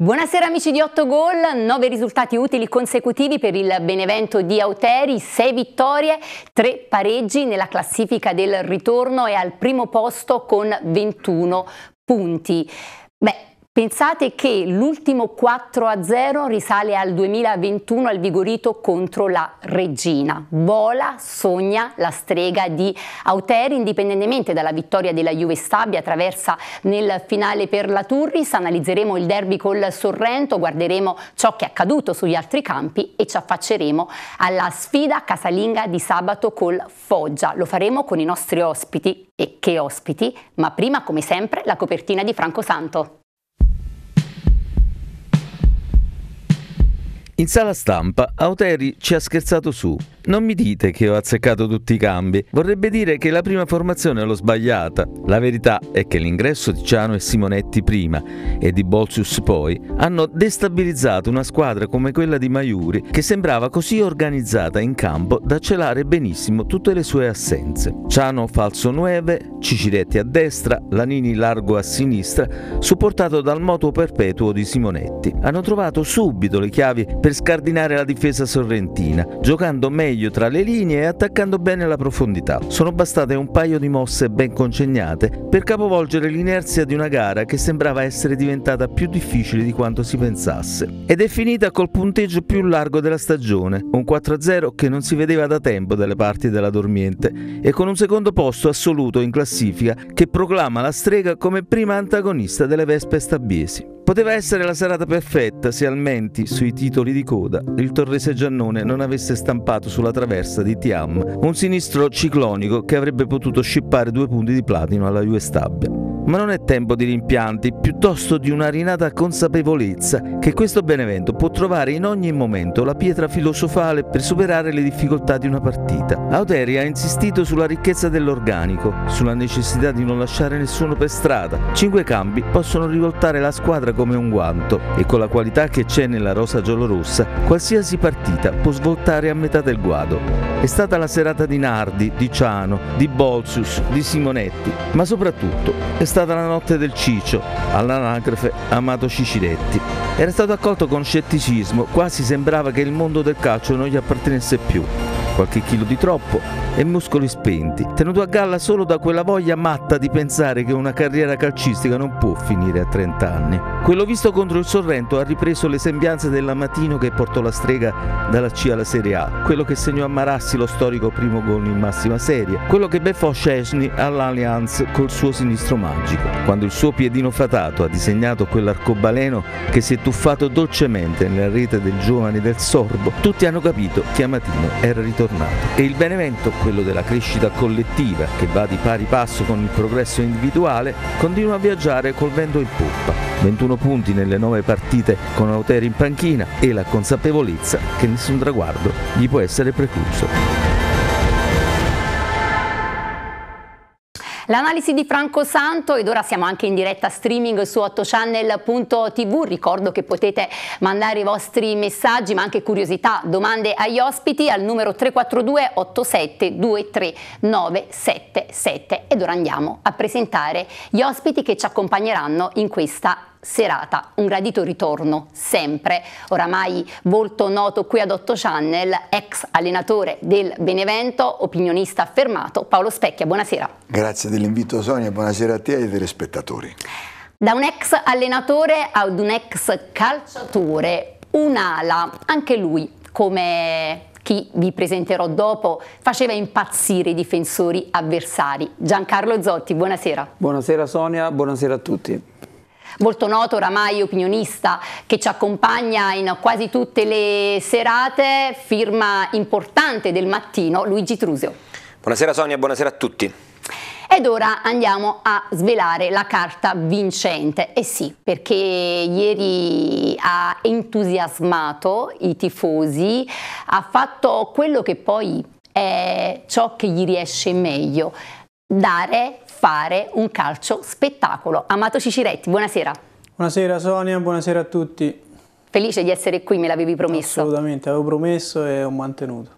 Buonasera amici di 8 Gol, 9 risultati utili consecutivi per il Benevento di Auteri, 6 vittorie, 3 pareggi nella classifica del ritorno e al primo posto con 21 punti. Beh, Pensate che l'ultimo 4 a 0 risale al 2021 al Vigorito contro la Regina. Vola, sogna la strega di Auteri, indipendentemente dalla vittoria della Juve Stabia, attraversa nel finale per la Turris. Analizzeremo il derby col Sorrento, guarderemo ciò che è accaduto sugli altri campi e ci affacceremo alla sfida casalinga di sabato col Foggia. Lo faremo con i nostri ospiti e che ospiti, ma prima come sempre la copertina di Franco Santo. In sala stampa Auteri ci ha scherzato su. Non mi dite che ho azzeccato tutti i cambi, vorrebbe dire che la prima formazione l'ho sbagliata. La verità è che l'ingresso di Ciano e Simonetti prima e di Bolsius poi hanno destabilizzato una squadra come quella di Maiuri che sembrava così organizzata in campo da celare benissimo tutte le sue assenze. Ciano falso 9, Ciciretti a destra, Lanini largo a sinistra, supportato dal moto perpetuo di Simonetti. Hanno trovato subito le chiavi per per scardinare la difesa sorrentina, giocando meglio tra le linee e attaccando bene la profondità. Sono bastate un paio di mosse ben congegnate per capovolgere l'inerzia di una gara che sembrava essere diventata più difficile di quanto si pensasse. Ed è finita col punteggio più largo della stagione, un 4-0 che non si vedeva da tempo dalle parti della dormiente, e con un secondo posto assoluto in classifica che proclama la strega come prima antagonista delle Vespe Stabiesi. Poteva essere la serata perfetta se almenti sui titoli di coda il Torrese Giannone non avesse stampato sulla traversa di Tiam un sinistro ciclonico che avrebbe potuto scippare due punti di platino alla US Tab. Ma non è tempo di rimpianti, piuttosto di una rinata consapevolezza che questo Benevento può trovare in ogni momento la pietra filosofale per superare le difficoltà di una partita. Auteri ha insistito sulla ricchezza dell'organico, sulla necessità di non lasciare nessuno per strada. Cinque cambi possono rivoltare la squadra come un guanto e con la qualità che c'è nella rosa giallorossa, qualsiasi partita può svoltare a metà del guado. È stata la serata di Nardi, di Ciano, di Bolsius, di Simonetti, ma soprattutto è stata la notte del Ciccio, all'anagrafe Amato Ciciretti. Era stato accolto con scetticismo, quasi sembrava che il mondo del calcio non gli appartenesse più qualche chilo di troppo e muscoli spenti, tenuto a galla solo da quella voglia matta di pensare che una carriera calcistica non può finire a 30 anni. Quello visto contro il Sorrento ha ripreso le sembianze del mattino che portò la strega dalla C alla Serie A, quello che segnò a Marassi lo storico primo gol in massima serie, quello che beffò Scesni all'Allianz col suo sinistro magico, quando il suo piedino fatato ha disegnato quell'arcobaleno che si è tuffato dolcemente nella rete del giovane del Sorbo, tutti hanno capito che Amatino era ritornato. E il Benevento, quello della crescita collettiva che va di pari passo con il progresso individuale, continua a viaggiare col vento in poppa 21 punti nelle 9 partite con Auteri in panchina e la consapevolezza che nessun traguardo gli può essere precluso. L'analisi di Franco Santo ed ora siamo anche in diretta streaming su 8channel.tv, ricordo che potete mandare i vostri messaggi ma anche curiosità, domande agli ospiti al numero 342 87 23 977 ed ora andiamo a presentare gli ospiti che ci accompagneranno in questa serata, un gradito ritorno sempre, oramai volto noto qui ad Otto Channel, ex allenatore del Benevento, opinionista affermato, Paolo Specchia, buonasera. Grazie dell'invito Sonia, buonasera a te e ai telespettatori. Da un ex allenatore ad un ex calciatore, un'ala, anche lui come chi vi presenterò dopo, faceva impazzire i difensori avversari. Giancarlo Zotti, buonasera. Buonasera Sonia, buonasera a tutti molto noto oramai opinionista che ci accompagna in quasi tutte le serate, firma importante del mattino, Luigi Trusio. Buonasera Sonia, buonasera a tutti. Ed ora andiamo a svelare la carta vincente. E eh sì, perché ieri ha entusiasmato i tifosi, ha fatto quello che poi è ciò che gli riesce meglio, dare fare un calcio spettacolo. Amato Ciciretti, buonasera. Buonasera Sonia, buonasera a tutti. Felice di essere qui, me l'avevi promesso. Assolutamente, avevo promesso e ho mantenuto.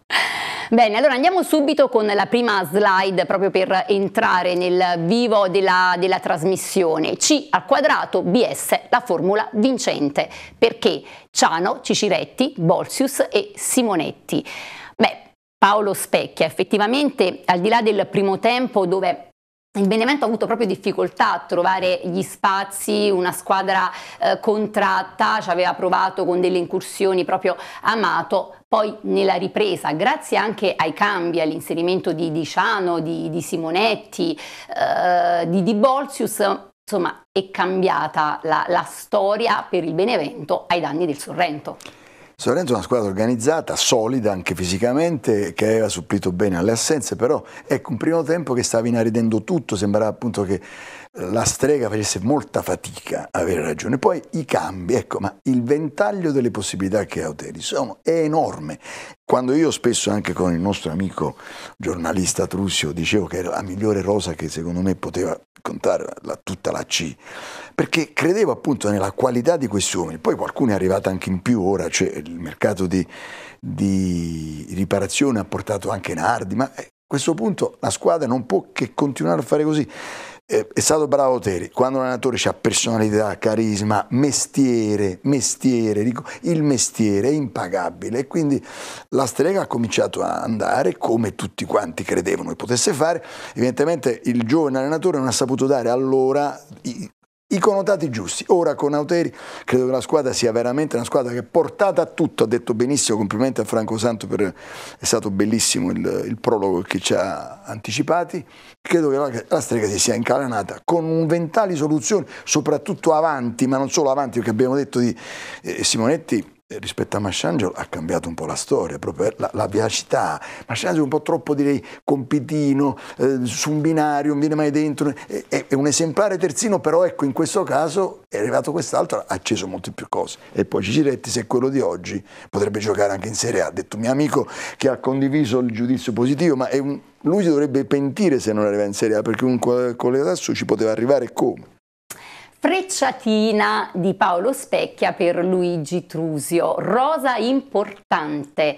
Bene, allora andiamo subito con la prima slide proprio per entrare nel vivo della, della, trasmissione. C al quadrato, BS, la formula vincente. Perché Ciano, Ciciretti, Bolsius e Simonetti. Beh, Paolo Specchia, effettivamente al di là del primo tempo dove il Benevento ha avuto proprio difficoltà a trovare gli spazi, una squadra eh, contratta, ci aveva provato con delle incursioni proprio amato, poi nella ripresa, grazie anche ai cambi, all'inserimento di, di Ciano, di, di Simonetti, eh, di Di Bolsius, insomma è cambiata la, la storia per il Benevento ai danni del Sorrento. Sorrenzo è una squadra organizzata, solida anche fisicamente, che aveva supplito bene alle assenze, però ecco un primo tempo che stava inaridendo tutto, sembrava appunto che la strega facesse molta fatica a avere ragione. Poi i cambi, ecco, ma il ventaglio delle possibilità che ha Oteri sono, è enorme. Quando io spesso anche con il nostro amico giornalista Trussio dicevo che era la migliore rosa che secondo me poteva contare la, tutta la C, perché credevo appunto nella qualità di questi uomini, poi qualcuno è arrivato anche in più ora, cioè il mercato di, di riparazione ha portato anche Nardi, ma eh, a questo punto la squadra non può che continuare a fare così. Eh, è stato bravo Teri, quando un allenatore ha personalità, carisma, mestiere, mestiere, dico, il mestiere è impagabile e quindi la strega ha cominciato a andare come tutti quanti credevano che potesse fare, evidentemente il giovane allenatore non ha saputo dare allora i connotati giusti. Ora con Auteri credo che la squadra sia veramente una squadra che è portata a tutto, ha detto benissimo, complimenti a Franco Santo per è stato bellissimo il, il prologo che ci ha anticipati. Credo che la, la strega si sia incalanata con un ventale soluzioni, soprattutto avanti, ma non solo avanti, perché abbiamo detto di eh, Simonetti eh, rispetto a Masciangelo ha cambiato un po' la storia, proprio eh, la, la vivacità. Masciangelo è un po' troppo direi compitino, eh, su un binario, non viene mai dentro, è, è, un esemplare terzino, però ecco in questo caso è arrivato quest'altro, ha acceso molte più cose. E poi Ciciretti, se è quello di oggi, potrebbe giocare anche in Serie A. Ha detto mio amico che ha condiviso il giudizio positivo, ma un, lui si dovrebbe pentire se non arriva in Serie A, perché un collega d'assu ci poteva arrivare come. Frecciatina di Paolo Specchia per Luigi Trusio, rosa importante.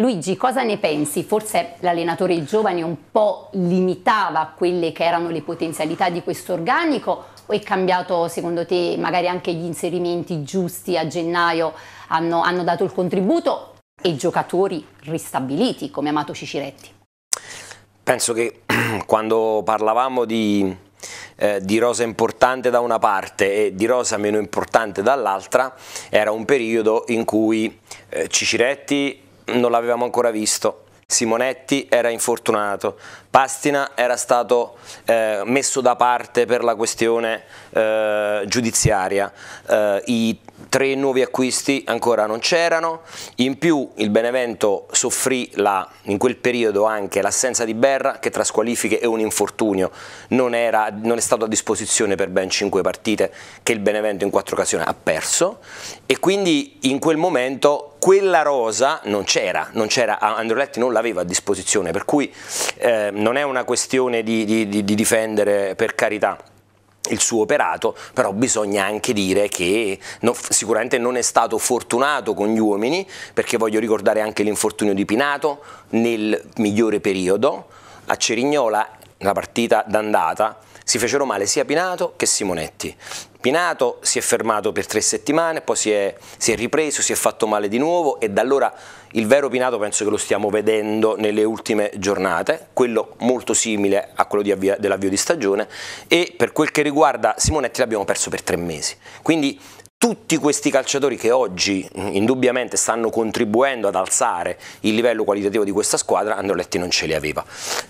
Luigi, cosa ne pensi? Forse l'allenatore giovane un po' limitava quelle che erano le potenzialità di questo organico o è cambiato secondo te magari anche gli inserimenti giusti a gennaio hanno, hanno dato il contributo e i giocatori ristabiliti come Amato Ciciretti? Penso che quando parlavamo di eh, di rosa importante da una parte e di rosa meno importante dall'altra, era un periodo in cui eh, Ciciretti non l'avevamo ancora visto, Simonetti era infortunato, Pastina era stato eh, messo da parte per la questione eh, giudiziaria, eh, i tre nuovi acquisti ancora non c'erano, in più il Benevento soffrì la, in quel periodo anche l'assenza di Berra che tra squalifiche e un infortunio non, era, non, è stato a disposizione per ben cinque partite che il Benevento in quattro occasioni ha perso e quindi in quel momento quella rosa non c'era, non c'era Androletti non l'aveva a disposizione, per cui eh, non è una questione di, di, di difendere per carità il suo operato, però bisogna anche dire che no, sicuramente non è stato fortunato con gli uomini, perché voglio ricordare anche l'infortunio di Pinato nel migliore periodo, a Cerignola la partita d'andata si fecero male sia Pinato che Simonetti. Pinato si è fermato per tre settimane, poi si è, si è, ripreso, si è fatto male di nuovo e da allora il vero Pinato penso che lo stiamo vedendo nelle ultime giornate, quello molto simile a quello dell'avvio di stagione e per quel che riguarda Simonetti l'abbiamo perso per tre mesi. Quindi tutti questi calciatori che oggi indubbiamente stanno contribuendo ad alzare il livello qualitativo di questa squadra, Androletti non ce li aveva.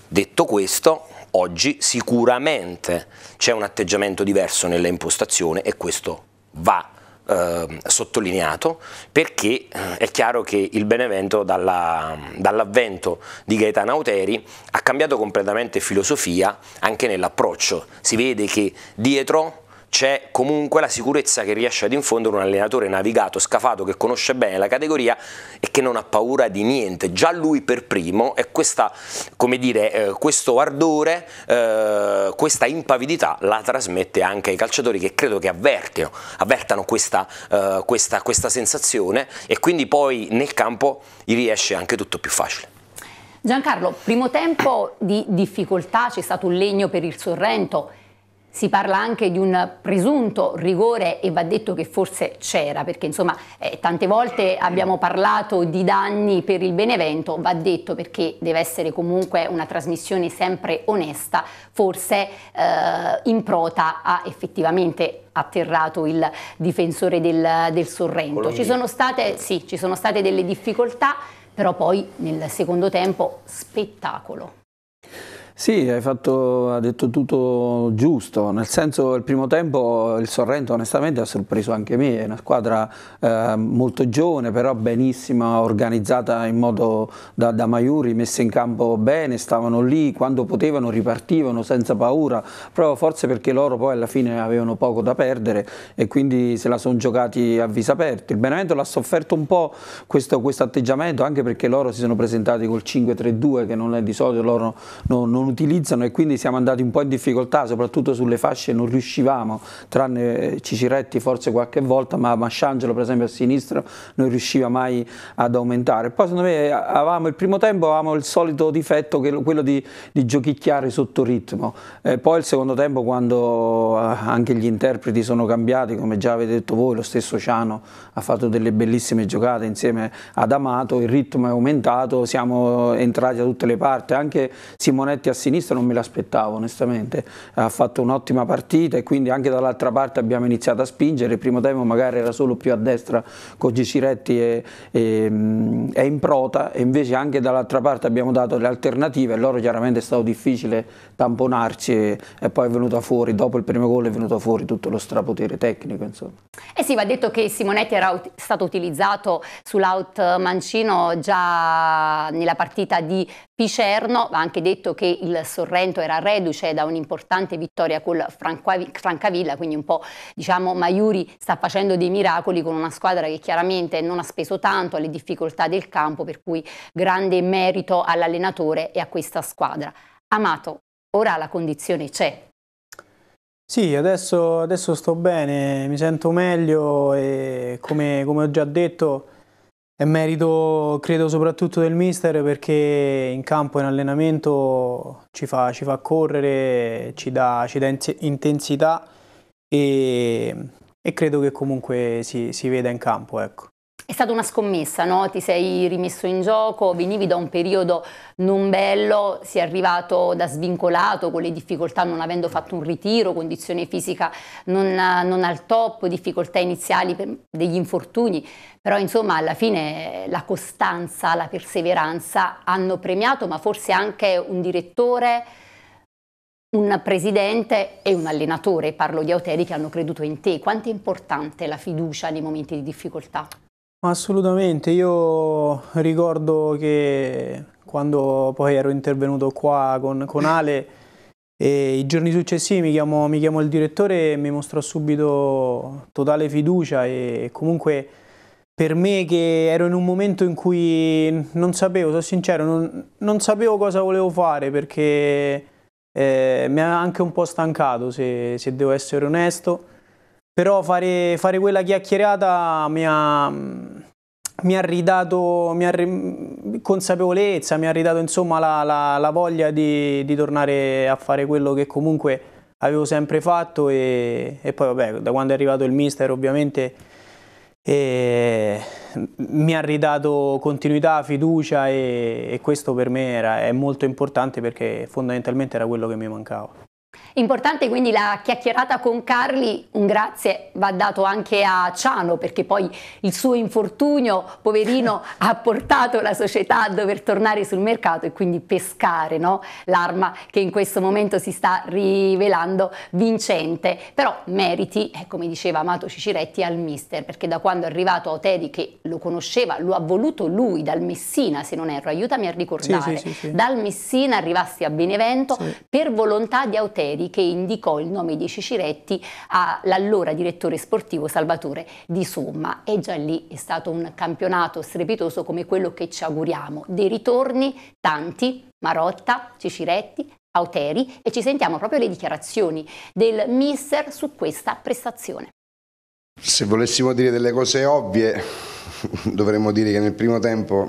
Detto questo, Oggi sicuramente c'è un atteggiamento diverso nella impostazione e questo va eh, sottolineato perché eh, è chiaro che il Benevento dalla, dall'avvento di Gaetano Auteri ha cambiato completamente filosofia anche nell'approccio, si vede che dietro c'è comunque la sicurezza che riesce ad infondere un allenatore navigato, scafato, che conosce bene la categoria e che non ha paura di niente. Già lui per primo e questa, come dire, eh, questo ardore, eh, questa impavidità la trasmette anche ai calciatori che credo che avvertino, avvertano questa, eh, questa, questa sensazione e quindi poi nel campo gli riesce anche tutto più facile. Giancarlo, primo tempo di difficoltà, c'è stato un legno per il Sorrento, si parla anche di un presunto rigore e va detto che forse c'era, perché insomma eh, tante volte abbiamo parlato di danni per il Benevento, va detto perché deve essere comunque una trasmissione sempre onesta, forse eh, in prota ha effettivamente atterrato il difensore del, del Sorrento. Ci sono, state, sì, ci sono state delle difficoltà, però poi nel secondo tempo spettacolo. Sì, hai, fatto, hai detto tutto giusto, nel senso il primo tempo il Sorrento onestamente ha sorpreso anche me, è una squadra eh, molto giovane però benissima, organizzata in modo da, da, Maiuri, messa in campo bene, stavano lì, quando potevano ripartivano senza paura, proprio forse perché loro poi alla fine avevano poco da perdere e quindi se la sono giocati a viso aperto. Il Benevento l'ha sofferto un po' questo, questo atteggiamento anche perché loro si sono presentati col 5-3-2 che non è di solito, loro non, non utilizzano e quindi siamo andati un po' in difficoltà, soprattutto sulle fasce non riuscivamo, tranne eh, Ciciretti forse qualche volta, ma Masciangelo per esempio a sinistra non riusciva mai ad aumentare. Poi secondo me eh, avevamo il primo tempo avevamo il solito difetto, che, quello di, di, giochicchiare sotto ritmo, e eh, poi il secondo tempo quando anche gli interpreti sono cambiati, come già avete detto voi, lo stesso Ciano ha fatto delle bellissime giocate insieme ad Amato, il ritmo è aumentato, siamo entrati da tutte le parti, anche Simonetti ha sinistra non me l'aspettavo onestamente, ha fatto un'ottima partita e quindi anche dall'altra parte abbiamo iniziato a spingere, il primo tempo magari era solo più a destra con Giciretti e, e, e mm, in prota e invece anche dall'altra parte abbiamo dato le alternative e loro chiaramente è stato difficile tamponarci e poi è venuta fuori, dopo il primo gol è venuto fuori tutto lo strapotere tecnico. Insomma. Eh sì, va detto che Simonetti era ut stato utilizzato sull'out mancino già nella partita di Picerno, va anche detto che il Sorrento era reduce da un'importante vittoria col Francavilla, quindi un po' diciamo Maiuri sta facendo dei miracoli con una squadra che chiaramente non ha speso tanto alle difficoltà del campo, per cui grande merito all'allenatore e a questa squadra. Amato, ora la condizione c'è. Sì, adesso, adesso, sto bene, mi sento meglio e come, come ho già detto è merito credo soprattutto del mister perché in campo in allenamento ci fa, ci fa correre, ci dà, ci dà intensità e, e, credo che comunque si, si veda in campo. Ecco. È stata una scommessa, no? ti sei rimesso in gioco, venivi da un periodo non bello, sei arrivato da svincolato con le difficoltà non avendo fatto un ritiro, condizione fisica non, non al top, difficoltà iniziali per degli infortuni, però insomma alla fine eh, la costanza, la perseveranza hanno premiato, ma forse anche un direttore un presidente e un allenatore, parlo di Auteri, che hanno creduto in te. Quanto è importante la fiducia nei momenti di difficoltà? Assolutamente, io ricordo che quando poi ero intervenuto qua con, con Ale, i giorni successivi mi chiamò, mi chiamò, il direttore e mi mostrò subito totale fiducia e comunque per me che ero in un momento in cui non sapevo, sono sincero, non, non sapevo cosa volevo fare perché eh, mi ha anche un po' stancato se, se devo essere onesto però fare, fare quella chiacchierata mi ha, mi ha ridato mi ha consapevolezza, mi ha ridato insomma la, la, la voglia di, di, tornare a fare quello che comunque avevo sempre fatto e, e poi vabbè da quando è arrivato il mister ovviamente e mi ha ridato continuità, fiducia e, e questo per me era, è molto importante perché fondamentalmente era quello che mi mancava. Importante quindi la chiacchierata con Carli, un grazie va dato anche a Ciano perché poi il suo infortunio, poverino, ha portato la società a dover tornare sul mercato e quindi pescare no? l'arma che in questo momento si sta rivelando vincente. Però meriti, eh, come diceva Amato Ciciretti, al mister perché da quando è arrivato Otedi che lo conosceva, lo ha voluto lui dal Messina se non erro, aiutami a ricordare, sì, sì, sì, dal Messina arrivasti a Benevento per volontà di Otedi che indicò il nome di Ciciretti all'allora direttore sportivo Salvatore Di Somma e già lì è stato un campionato strepitoso come quello che ci auguriamo. Dei ritorni tanti, Marotta, Ciciretti, Auteri e ci sentiamo proprio le dichiarazioni del mister su questa prestazione. Se volessimo dire delle cose ovvie dovremmo dire che nel primo tempo,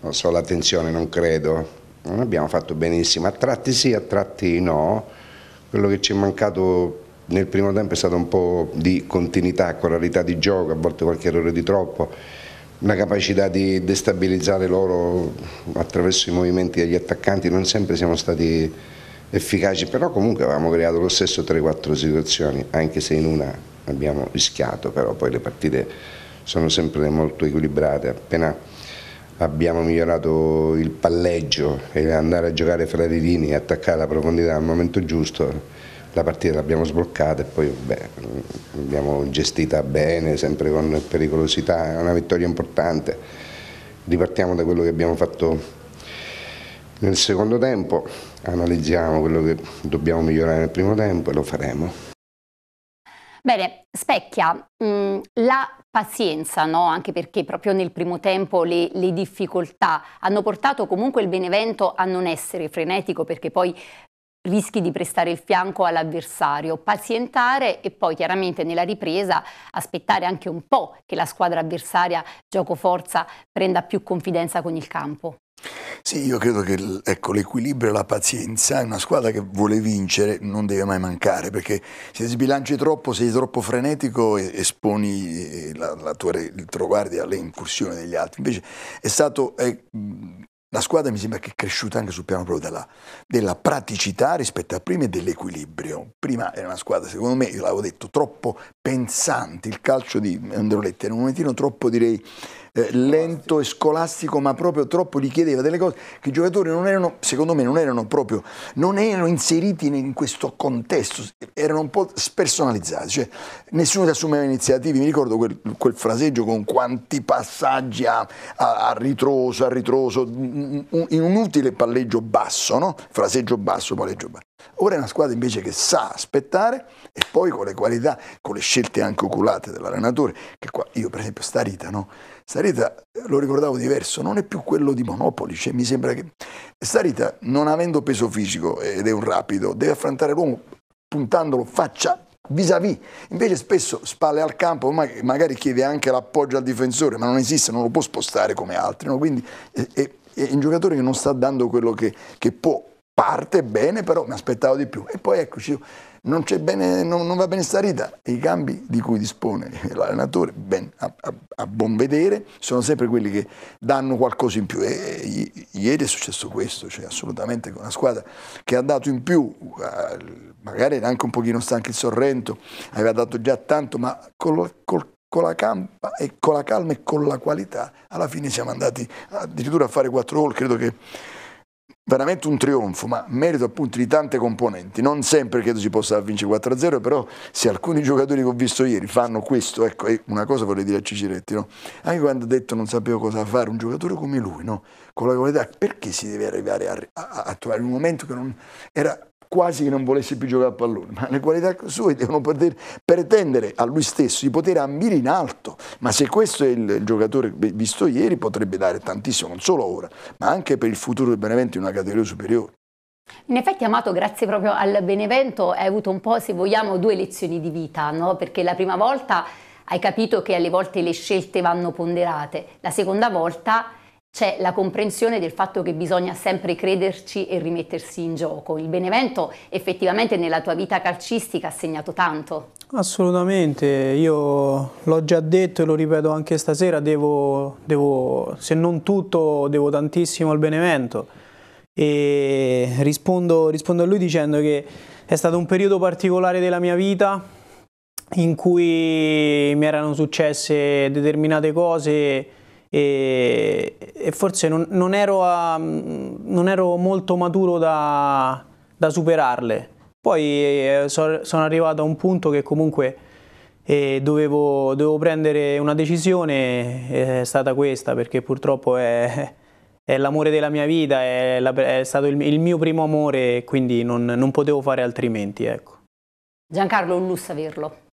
non so, l'attenzione non credo, non abbiamo fatto benissimo, a tratti sì, a tratti no, quello che ci è mancato nel primo tempo è stato un po' di continuità, qualità di gioco, a volte qualche errore di troppo, una capacità di destabilizzare loro attraverso i movimenti degli attaccanti, non sempre siamo stati efficaci, però comunque avevamo creato lo stesso 3-4 situazioni, anche se in una abbiamo rischiato, però poi le partite sono sempre molto equilibrate, appena abbiamo migliorato il palleggio e andare a giocare fra i lini e attaccare la profondità al momento giusto la partita l'abbiamo sbloccata e poi beh, l'abbiamo gestita bene, sempre con pericolosità, è una vittoria importante. Ripartiamo da quello che abbiamo fatto nel secondo tempo, analizziamo quello che dobbiamo migliorare nel primo tempo e lo faremo. Bene, Specchia, mm, la pazienza, no? anche perché proprio nel primo tempo le, le, difficoltà hanno portato comunque il Benevento a non essere frenetico, perché poi rischi di prestare il fianco all'avversario, pazientare e poi chiaramente nella ripresa aspettare anche un po' che la squadra avversaria gioco forza prenda più confidenza con il campo. Sì, io credo che ecco, l'equilibrio e la pazienza, in una squadra che vuole vincere non deve mai mancare, perché se sbilanci troppo, sei troppo frenetico, esponi eh, la, la tua retroguardia alle incursioni degli altri. Invece è stato è, la squadra mi sembra che è cresciuta anche sul piano proprio della, della praticità rispetto a prima e dell'equilibrio. Prima era una squadra, secondo me, io l'avevo detto, troppo pensante, il calcio di Androletti era un momentino troppo, direi, eh, lento e scolastico, ma proprio troppo gli chiedeva delle cose che i giocatori non erano, secondo me, non erano proprio, non erano inseriti in questo contesto, erano un po' spersonalizzati, cioè nessuno si assumeva iniziative, mi ricordo quel, quel fraseggio con quanti passaggi a, a, a ritroso, a ritroso, in un utile palleggio basso, no? fraseggio basso, palleggio basso. Ora è una squadra invece che sa aspettare e poi con le qualità, con le scelte anche oculate dell'allenatore, che qua io per esempio Starita, no? Sarita, lo ricordavo diverso, non è più quello di Monopoli, cioè mi sembra che Sarita, non avendo peso fisico ed è un rapido, deve affrontare l'uomo puntandolo faccia vis-à-vis, invece spesso spalle al campo, magari chiede anche l'appoggio al difensore, ma non esiste, non lo può spostare come altri, no? quindi è, è, è, un giocatore che non sta dando quello che, che può parte bene, però mi aspettavo di più. E poi eccoci, non, c'è bene, non, non va bene starita. I cambi di cui dispone l'allenatore, ben, a, a, a, buon vedere, sono sempre quelli che danno qualcosa in più. E, e ieri è successo questo, cioè assolutamente con una squadra che ha dato in più, eh, magari era anche un pochino stanco il Sorrento, aveva dato già tanto, ma col, col con la, campa e con la calma e con la qualità alla fine siamo andati addirittura a fare quattro gol credo che veramente un trionfo, ma merito appunto di tante componenti. Non sempre credo si possa vincere 4-0, però se alcuni giocatori che ho visto ieri fanno questo, ecco, una cosa vorrei dire a Ciciretti, no? anche quando ha detto non sapevo cosa fare, un giocatore come lui, no? con la qualità, perché si deve arrivare a, a, a trovare un momento che non era quasi che non volesse più giocare a pallone, ma le qualità sue devono poter pretendere a lui stesso di poter ambire in alto, ma se questo è il giocatore visto ieri potrebbe dare tantissimo, non solo ora, ma anche per il futuro del Benevento in una categoria superiore. In effetti Amato, grazie proprio al Benevento, hai avuto un po', se vogliamo, due lezioni di vita, no? perché la prima volta hai capito che alle volte le scelte vanno ponderate, la seconda volta c'è la comprensione del fatto che bisogna sempre crederci e rimettersi in gioco. Il Benevento effettivamente nella tua vita calcistica ha segnato tanto. Assolutamente, io l'ho già detto e lo ripeto anche stasera, devo, devo, se non tutto, devo tantissimo al Benevento. E rispondo, rispondo a lui dicendo che è stato un periodo particolare della mia vita in cui mi erano successe determinate cose e, e forse non, non, ero a, non, ero molto maturo da, da superarle. Poi eh, so, sono arrivato a un punto che comunque eh, dovevo, dovevo, prendere una decisione, eh, è stata questa perché purtroppo è, è l'amore della mia vita, è, la, è stato il, il, mio primo amore, quindi non, non potevo fare altrimenti. Ecco. Giancarlo è un lusso averlo.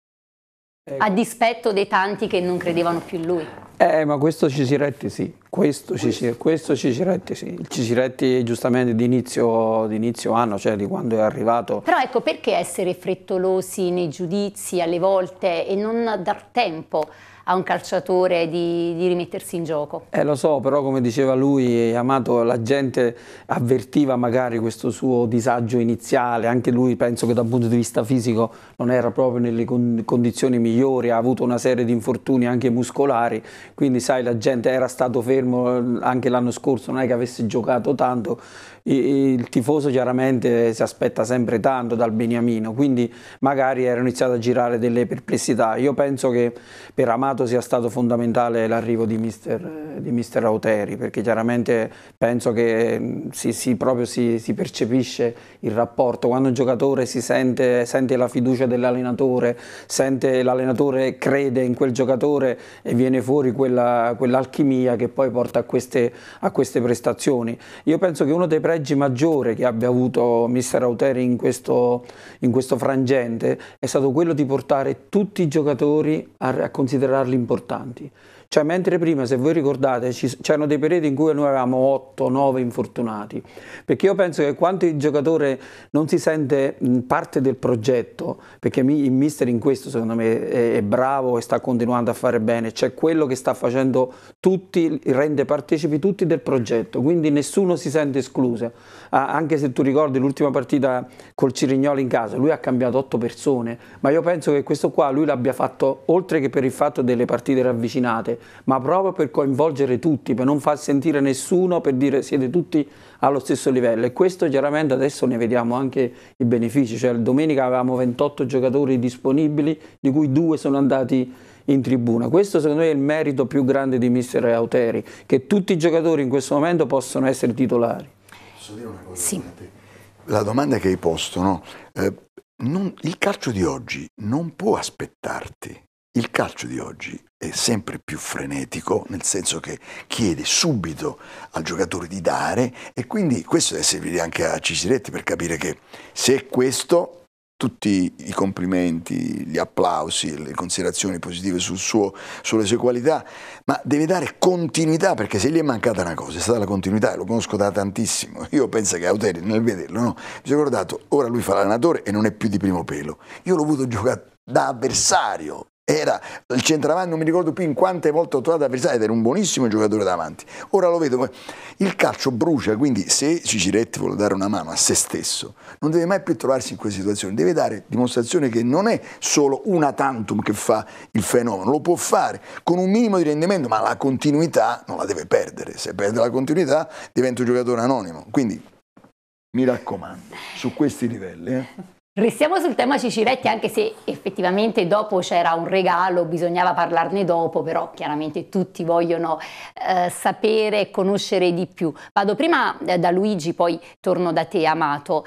Ecco. A dispetto dei tanti che non credevano più in lui. Eh, ma questo Ciciretti sì, questo, questo. questo Ciciretti sì, Ciciretti giustamente di inizio anno, cioè di quando è arrivato. Però ecco, perché essere frettolosi nei giudizi alle volte e non dar tempo a un calciatore di, di rimettersi in gioco. Eh, lo so, però come diceva lui, eh, Amato, la gente avvertiva magari questo suo disagio iniziale, anche lui penso che dal punto di vista fisico non era proprio nelle con condizioni migliori, ha avuto una serie di infortuni anche muscolari, quindi sai la gente era stato fermo eh, anche l'anno scorso, non è che avesse giocato tanto, il tifoso chiaramente si aspetta sempre tanto dal Beniamino, quindi magari erano iniziate a girare delle perplessità. Io penso che per Amato sia stato fondamentale l'arrivo di mister, di mister Auteri, perché chiaramente penso che mm, si, si, proprio si, si, percepisce il rapporto. Quando un giocatore si sente, sente la fiducia dell'allenatore, sente l'allenatore crede in quel giocatore e viene fuori quella, quell'alchimia che poi porta a queste, a queste prestazioni. Io penso che uno dei premi pregi maggiore che abbia avuto mister Auteri in questo, in questo frangente è stato quello di portare tutti i giocatori a, a considerarli importanti. Cioè, mentre prima, se voi ricordate, c'erano dei periodi in cui noi avevamo 8, 9 infortunati. Perché io penso che quando il giocatore non si sente parte del progetto, perché il mister in questo secondo me è, bravo e sta continuando a fare bene, c'è quello che sta facendo tutti, rende partecipi tutti del progetto, quindi nessuno si sente escluso. Ah, anche se tu ricordi l'ultima partita col Cirignoli in casa, lui ha cambiato otto persone, ma io penso che questo qua lui l'abbia fatto oltre che per il fatto delle partite ravvicinate, ma proprio per coinvolgere tutti, per non far sentire nessuno, per dire siete tutti allo stesso livello e questo chiaramente adesso ne vediamo anche i benefici, cioè domenica avevamo 28 giocatori disponibili di cui due sono andati in tribuna. Questo secondo me è il merito più grande di mister Auteri, che tutti i giocatori in questo momento possono essere titolari. Posso dire una cosa? Sì. La domanda che hai posto, no? eh, non, il calcio di oggi non può aspettarti. Il calcio di oggi è sempre più frenetico, nel senso che chiede subito al giocatore di dare e quindi questo deve servire anche a Cisiretti per capire che se è questo tutti i complimenti, gli applausi, le considerazioni positive sul suo, sulle sue qualità, ma deve dare continuità perché se gli è mancata una cosa è stata la continuità e lo conosco da tantissimo. Io penso che Auteri nel vederlo, no? mi sono ricordato, ora lui fa l'allenatore e non è più di primo pelo. Io l'ho avuto giocare da avversario era il centravanti, non mi ricordo più in quante volte ho trovato l'avversario ed era un buonissimo giocatore davanti. Ora lo vedo, il calcio brucia, quindi se Ciciretti vuole dare una mano a se stesso, non deve mai più trovarsi in queste situazioni, deve dare dimostrazione che non è solo una tantum che fa il fenomeno, lo può fare con un minimo di rendimento, ma la continuità non la deve perdere, se perde la continuità diventa un giocatore anonimo. Quindi mi raccomando, su questi livelli. Eh. Restiamo sul tema Ciciretti anche se effettivamente dopo c'era un regalo, bisognava parlarne dopo, però chiaramente tutti vogliono eh, sapere e conoscere di più. Vado prima eh, da Luigi, poi torno da te Amato.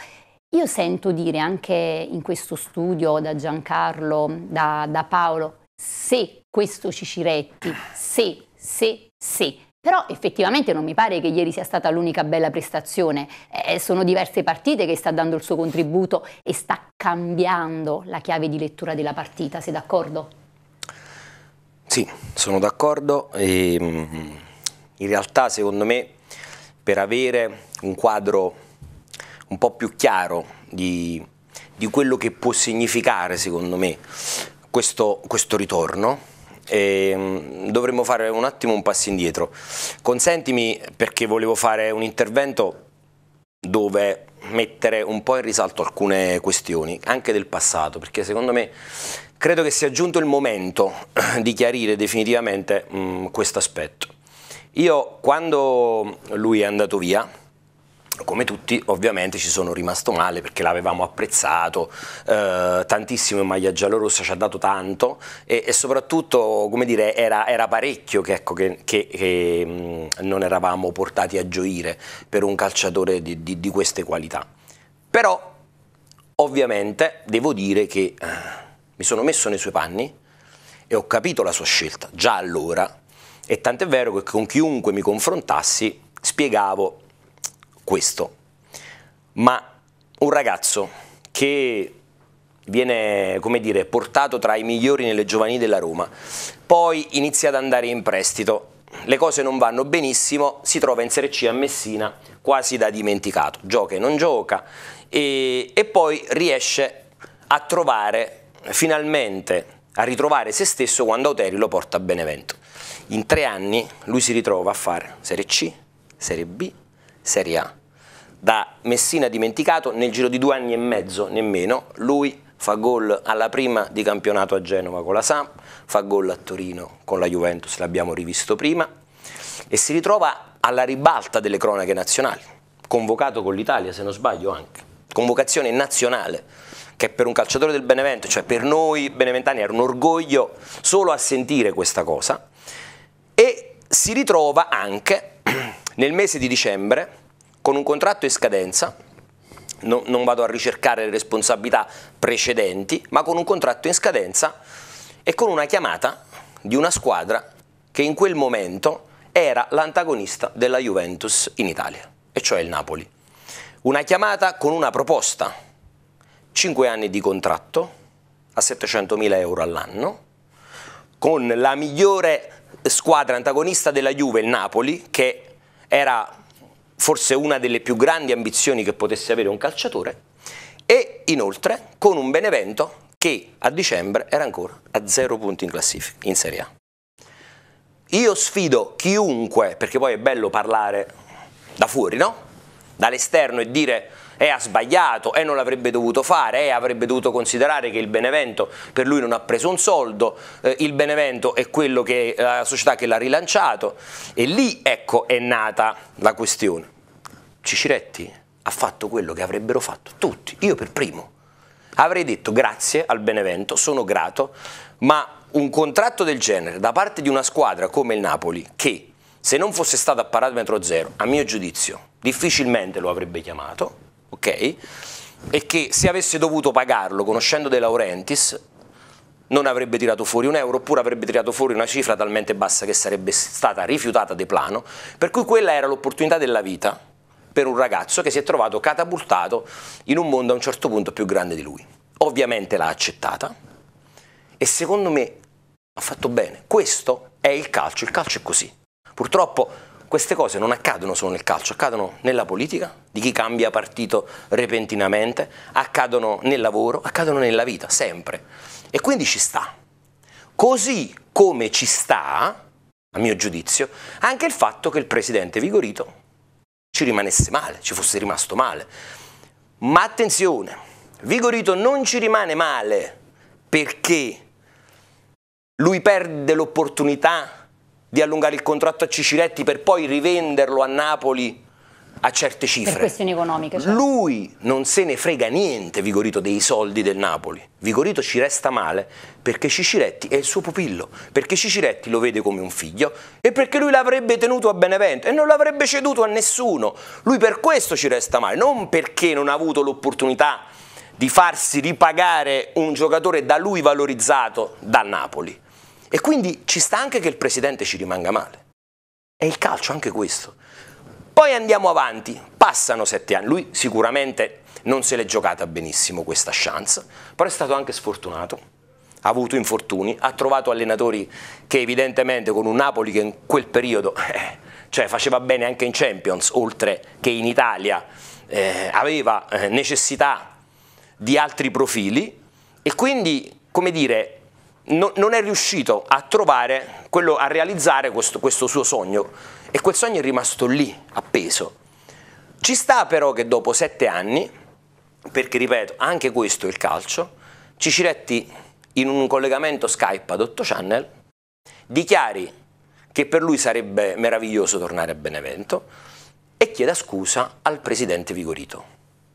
Io sento dire anche in questo studio da Giancarlo, da, da Paolo, se questo Ciciretti, se, se, se, però effettivamente non mi pare che ieri sia stata l'unica bella prestazione. Eh, sono diverse partite che sta dando il suo contributo e sta cambiando la chiave di lettura della partita, sei d'accordo? Sì, sono d'accordo. Ehm, in realtà secondo me per avere un quadro un po' più chiaro di, di quello che può significare secondo me questo, questo ritorno, e ehm, dovremmo fare un attimo un passo indietro. Consentimi perché volevo fare un intervento dove mettere un po' in risalto alcune questioni, anche del passato, perché secondo me credo che sia giunto il momento di chiarire definitivamente questo aspetto. Io quando lui è andato via, come tutti ovviamente ci sono rimasto male perché l'avevamo apprezzato eh, tantissimo in maglia giallorossa, ci ha dato tanto e, e soprattutto come dire era, era parecchio che, ecco, che, che, che mh, mm, non eravamo portati a gioire per un calciatore di, di, di queste qualità. Però ovviamente devo dire che eh, mi sono messo nei suoi panni e ho capito la sua scelta già allora e tant'è vero che con chiunque mi confrontassi spiegavo questo. Ma un ragazzo che viene, come dire, portato tra i migliori nelle giovanili della Roma, poi inizia ad andare in prestito, le cose non vanno benissimo, si trova in Serie C a Messina quasi da dimenticato, gioca e non gioca, e, e poi riesce a trovare finalmente a ritrovare se stesso quando Auteri lo porta a Benevento. In tre anni lui si ritrova a fare Serie C, Serie B, Serie A. Da Messina dimenticato, nel giro di due anni e mezzo nemmeno, lui fa gol alla prima di campionato a Genova con la Samp, fa gol a Torino con la Juventus, l'abbiamo rivisto prima, e si ritrova alla ribalta delle cronache nazionali, convocato con l'Italia se non sbaglio anche, convocazione nazionale, che per un calciatore del Benevento, cioè per noi beneventani era un orgoglio solo a sentire questa cosa, e si ritrova anche nel mese di dicembre, con un contratto in scadenza, no, non vado a ricercare le responsabilità precedenti, ma con un contratto in scadenza e con una chiamata di una squadra che in quel momento era l'antagonista della Juventus in Italia, e cioè il Napoli. Una chiamata con una proposta, 5 anni di contratto a 700.000 euro all'anno, con la migliore squadra antagonista della Juve, il Napoli, che era forse una delle più grandi ambizioni che potesse avere un calciatore e inoltre con un Benevento che a dicembre era ancora a zero punti in classifica in Serie A. Io sfido chiunque, perché poi è bello parlare da fuori, no? Dall'esterno e dire e ha sbagliato e non l'avrebbe dovuto fare e avrebbe dovuto considerare che il Benevento per lui non ha preso un soldo, eh, il Benevento è che, eh, la società che l'ha rilanciato e lì ecco è nata la questione. Ciciretti ha fatto quello che avrebbero fatto tutti, io per primo. Avrei detto grazie al Benevento, sono grato, ma un contratto del genere da parte di una squadra come il Napoli che se non fosse stato a parametro zero, a mio giudizio, difficilmente lo avrebbe chiamato, ok? E che se avesse dovuto pagarlo, conoscendo De Laurentiis, non avrebbe tirato fuori un euro oppure avrebbe tirato fuori una cifra talmente bassa che sarebbe stata rifiutata De Plano, per cui quella era l'opportunità della vita per un ragazzo che si è trovato catapultato in un mondo a un certo punto più grande di lui. Ovviamente l'ha accettata e secondo me ha fatto bene. Questo è il calcio, il calcio è così. Purtroppo queste cose non accadono solo nel calcio, accadono nella politica, di chi cambia partito repentinamente, accadono nel lavoro, accadono nella vita, sempre. E quindi ci sta. Così come ci sta, a mio giudizio, anche il fatto che il presidente Vigorito ci rimanesse male, ci fosse rimasto male. Ma attenzione, Vigorito non ci rimane male perché lui perde l'opportunità di allungare il contratto a Ciciretti per poi rivenderlo a Napoli a certe cifre. Per questioni economiche. Cioè. Lui non se ne frega niente, Vigorito, dei soldi del Napoli. Vigorito ci resta male perché Ciciretti è il suo pupillo, perché Ciciretti lo vede come un figlio e perché lui l'avrebbe tenuto a Benevento e non l'avrebbe ceduto a nessuno. Lui per questo ci resta male, non perché non ha avuto l'opportunità di farsi ripagare un giocatore da lui valorizzato dal Napoli. E quindi ci sta anche che il presidente ci rimanga male. È il calcio anche questo. Poi andiamo avanti, passano sette anni, lui sicuramente non se l'è giocata benissimo questa chance, però è stato anche sfortunato, ha avuto infortuni, ha trovato allenatori che evidentemente con un Napoli che in quel periodo eh, cioè faceva bene anche in Champions, oltre che in Italia, eh, aveva eh, necessità di altri profili e quindi, come dire, no, non è riuscito a trovare, quello, a realizzare questo, questo suo sogno e quel sogno è rimasto lì, appeso. Ci sta però che dopo sette anni, perché ripeto, anche questo è il calcio, Ciciretti in un collegamento Skype ad 8 channel dichiari che per lui sarebbe meraviglioso tornare a Benevento e chieda scusa al presidente Vigorito.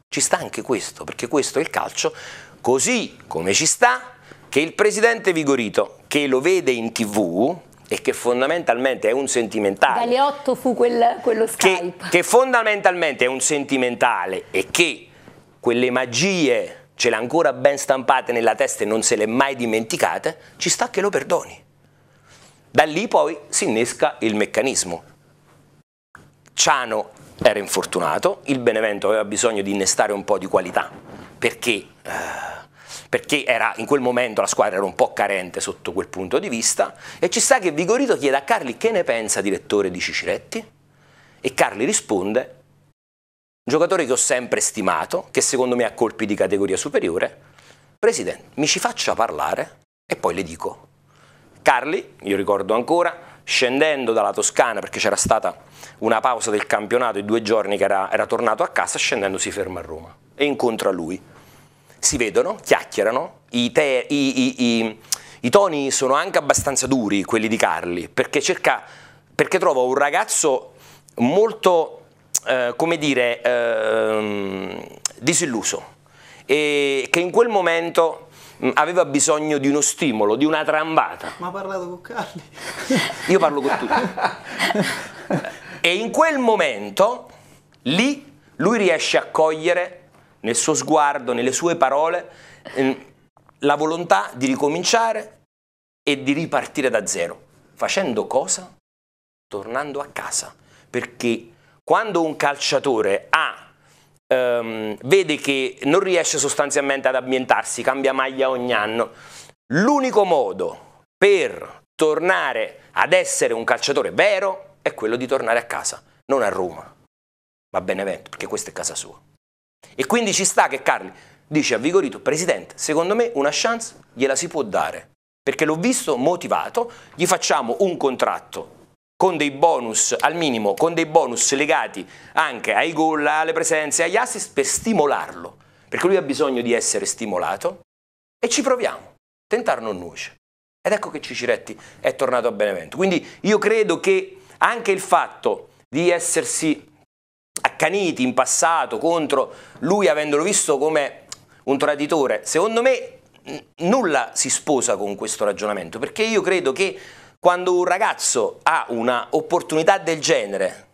Ci sta anche questo, perché questo è il calcio, così come ci sta che il presidente Vigorito, che lo vede in tv, e che fondamentalmente è un sentimentale. Galeotto fu quel, quello Skype. Che, che, fondamentalmente è un sentimentale e che quelle magie ce le ha ancora ben stampate nella testa e non se le è mai dimenticate, ci sta che lo perdoni. Da lì poi si innesca il meccanismo. Ciano era infortunato, il Benevento aveva bisogno di innestare un po' di qualità, perché... Eh, perché era, in quel momento la squadra era un po' carente sotto quel punto di vista, e ci sta che Vigorito chiede a Carli che ne pensa direttore di Ciciretti, e Carli risponde, un giocatore che ho sempre stimato, che secondo me ha colpi di categoria superiore, Presidente, mi ci faccia parlare e poi le dico. Carli, io ricordo ancora, scendendo dalla Toscana perché c'era stata una pausa del campionato e due giorni che era, era tornato a casa, scendendo si ferma a Roma e incontra lui si vedono, chiacchierano, i, te, i, i, i, toni sono anche abbastanza duri, quelli di Carli, perché, cerca, perché trova un ragazzo molto, eh, come dire, eh, disilluso, e che in quel momento mm, aveva bisogno di uno stimolo, di una trambata. Ma ha parlato con Carli? Io parlo con tutti. e in quel momento, lì, lui riesce a cogliere nel suo sguardo, nelle sue parole, ehm, la volontà di ricominciare e di ripartire da zero. Facendo cosa? Tornando a casa. Perché quando un calciatore ha Um, vede che non riesce sostanzialmente ad ambientarsi, cambia maglia ogni anno. L'unico modo per tornare ad essere un calciatore vero è quello di tornare a casa, non a Roma, ma a Benevento, perché questa è casa sua. E quindi ci sta che Carli dice a Vigorito, presidente, secondo me una chance gliela si può dare, perché l'ho visto motivato, gli facciamo un contratto con dei bonus al minimo, con dei bonus legati anche ai gol, alle presenze, agli assist per stimolarlo, perché lui ha bisogno di essere stimolato e ci proviamo, tentar non nuce. Ed ecco che Ciciretti è tornato a Benevento. Quindi io credo che anche il fatto di essersi accaniti in passato contro lui avendolo visto come un traditore, secondo me nulla si sposa con questo ragionamento, perché io credo che quando un ragazzo ha un'opportunità del genere,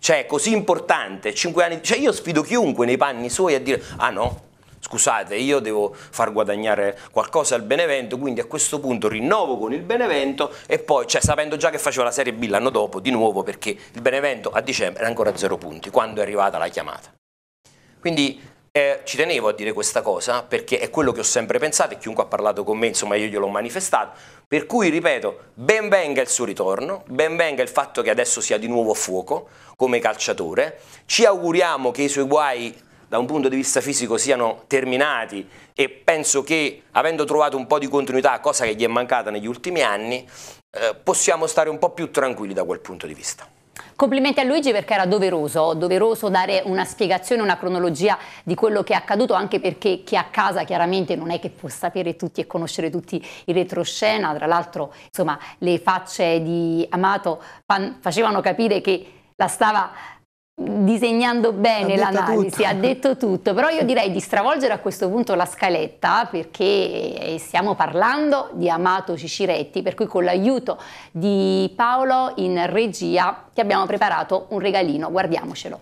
cioè così importante, 5 anni, cioè io sfido chiunque nei panni suoi a dire ah no, scusate, io devo far guadagnare qualcosa al Benevento, quindi a questo punto rinnovo con il Benevento e poi, cioè sapendo già che faceva la Serie B l'anno dopo, di nuovo perché il Benevento a dicembre era ancora a zero punti quando è arrivata la chiamata. Quindi eh, ci tenevo a dire questa cosa perché è quello che ho sempre pensato e chiunque ha parlato con me, insomma io gliel'ho manifestato, per cui ripeto, ben venga il suo ritorno, ben venga il fatto che adesso sia di nuovo a fuoco come calciatore, ci auguriamo che i suoi guai da un punto di vista fisico siano terminati e penso che avendo trovato un po' di continuità, cosa che gli è mancata negli ultimi anni, eh, possiamo stare un po' più tranquilli da quel punto di vista. Complimenti a Luigi perché era doveroso, doveroso dare una spiegazione, una cronologia di quello che è accaduto, anche perché chi a casa chiaramente non è che può sapere tutti e conoscere tutti in retroscena, tra l'altro insomma le facce di Amato facevano capire che la stava disegnando bene l'analisi, ha detto tutto, però io direi di stravolgere a questo punto la scaletta perché eh, stiamo parlando di Amato Ciciretti, per cui con l'aiuto di Paolo in regia ti abbiamo preparato un regalino, guardiamocelo.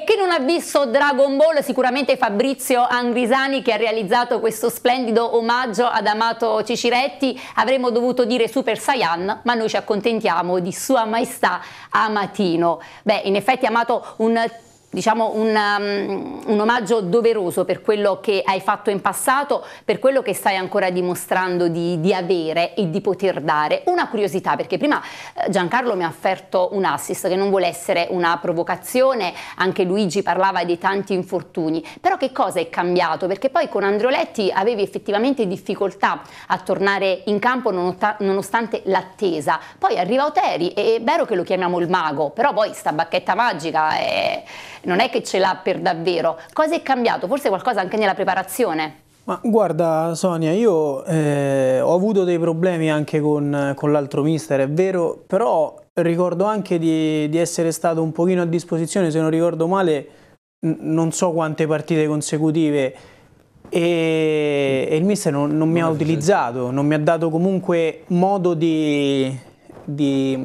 E chi non ha visto Dragon Ball sicuramente Fabrizio Angrisani che ha realizzato questo splendido omaggio ad Amato Ciciretti avremmo dovuto dire Super Saiyan ma noi ci accontentiamo di Sua Maestà Amatino. Beh in effetti Amato un diciamo un, um, un, omaggio doveroso per quello che hai fatto in passato, per quello che stai ancora dimostrando di, di avere e di poter dare. Una curiosità, perché prima eh, Giancarlo mi ha offerto un assist che non vuole essere una provocazione, anche Luigi parlava dei tanti infortuni, però che cosa è cambiato? Perché poi con Andreoletti avevi effettivamente difficoltà a tornare in campo nonostante l'attesa. Poi arriva Oteri, e è vero che lo chiamiamo il mago, però poi sta bacchetta magica è non è che ce l'ha per davvero. Cosa è cambiato? Forse qualcosa anche nella preparazione? Ma guarda Sonia, io eh, ho avuto dei problemi anche con, con l'altro mister, è vero, però ricordo anche di, di, essere stato un pochino a disposizione, se non ricordo male, non so quante partite consecutive e, e il mister non, non, non mi ha utilizzato, non mi ha dato comunque modo di, di,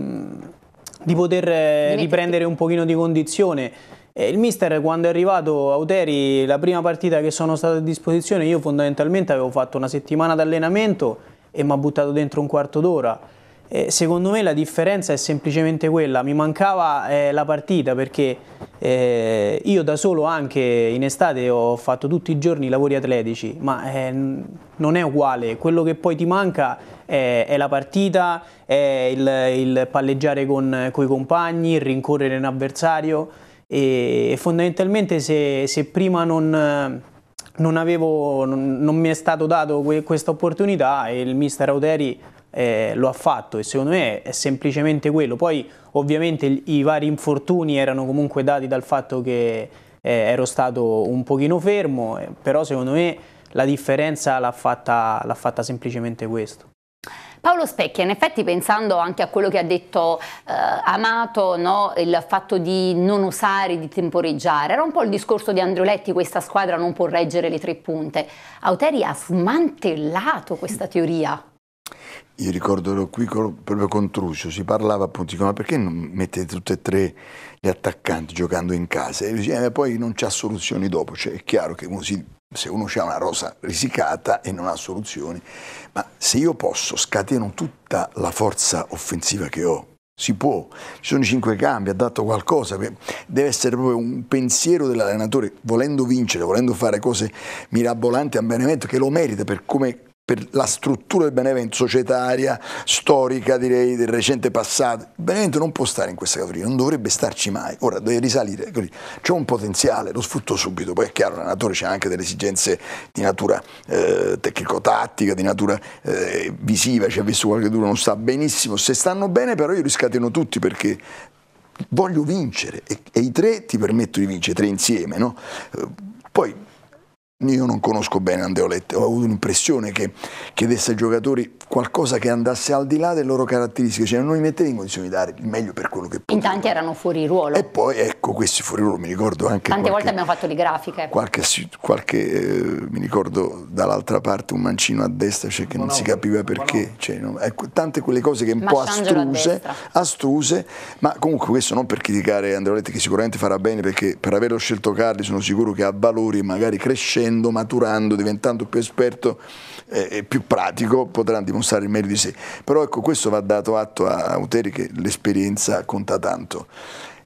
di poter eh, riprendere un pochino di condizione. Eh, il mister quando è arrivato a Uteri, la prima partita che sono stato a disposizione, io fondamentalmente avevo fatto una settimana d'allenamento e mi ha buttato dentro un quarto d'ora. Eh, secondo me la differenza è semplicemente quella, mi mancava eh, la partita perché eh, io da solo anche in estate ho fatto tutti i giorni lavori atletici, ma eh, non è uguale, quello che poi ti manca è, è la partita, è il, il palleggiare con, con i compagni, il rincorrere un avversario e fondamentalmente se, se prima non, non, avevo, non, non, mi è stato dato que, questa opportunità il mister Auteri eh, lo ha fatto e secondo me è semplicemente quello. Poi ovviamente i vari infortuni erano comunque dati dal fatto che eh, ero stato un pochino fermo, eh, però secondo me la differenza l'ha fatta, fatta semplicemente questo. Paolo Specchia, in effetti pensando anche a quello che ha detto eh, Amato, no? il fatto di non osare, di temporeggiare, era un po' il discorso di Andrioletti, questa squadra non può reggere le tre punte. Auteri ha smantellato questa teoria. Io ricordo ero qui proprio con Truccio, si parlava appunto di ma perché non mettete tutte e tre gli attaccanti giocando in casa? E eh, poi non c'ha soluzioni dopo, cioè è chiaro che uno si se uno ha una rosa risicata e non ha soluzioni, ma se io posso scateno tutta la forza offensiva che ho, si può, ci sono cinque cambi, ha dato qualcosa, deve essere proprio un pensiero dell'allenatore, volendo vincere, volendo fare cose mirabolanti a Benevento, che lo merita per come per la struttura del Benevento societaria, storica direi, del recente passato. Il Benevento non può stare in questa categoria, non dovrebbe starci mai. Ora deve risalire, c'è un potenziale, lo sfrutto subito, poi è chiaro, l'allenatore c'è anche delle esigenze di natura eh, tecnico-tattica, di natura eh, visiva, ci ha visto qualche duro, non sta benissimo, se stanno bene però io li tutti perché voglio vincere e, e i tre ti permettono di vincere, tre insieme, no? Eh, poi io non conosco bene Andeoletti, ho avuto l'impressione che chiedesse ai giocatori qualcosa che andasse al di là delle loro caratteristiche, cioè non li metteva in condizione di dare il meglio per quello che poteva. In tanti erano fuori ruolo. E poi ecco questi fuori ruolo, mi ricordo anche... Tante qualche, volte abbiamo fatto le grafiche. Qualche, qualche eh, mi ricordo dall'altra parte un mancino a destra cioè, che non, non si capiva perché, cioè, non, ecco, tante quelle cose che un ma po' astruse, astruse, ma comunque questo non per criticare Andeoletti che sicuramente farà bene perché per averlo scelto Carli sono sicuro che ha valori magari crescenti crescendo, maturando, diventando più esperto eh, e più pratico, potranno dimostrare il merito di sé. Però ecco, questo va dato atto a Uteri che l'esperienza conta tanto.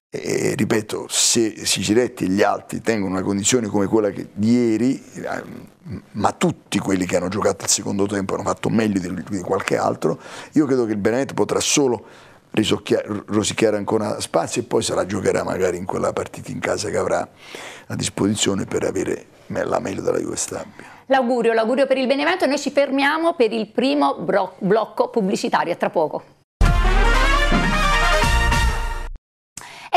E, ripeto, se Siciletti e gli altri tengono una condizione come quella che ieri, ehm, ma tutti quelli che hanno giocato al secondo tempo hanno fatto meglio di, di qualche altro, io credo che il Benevento potrà solo rosicchiare ancora spazio e poi se la giocherà magari in quella partita in casa che avrà a disposizione per avere me la meglio della Juve L'augurio, l'augurio per il Benevento e noi ci fermiamo per il primo blocco pubblicitario, a tra poco.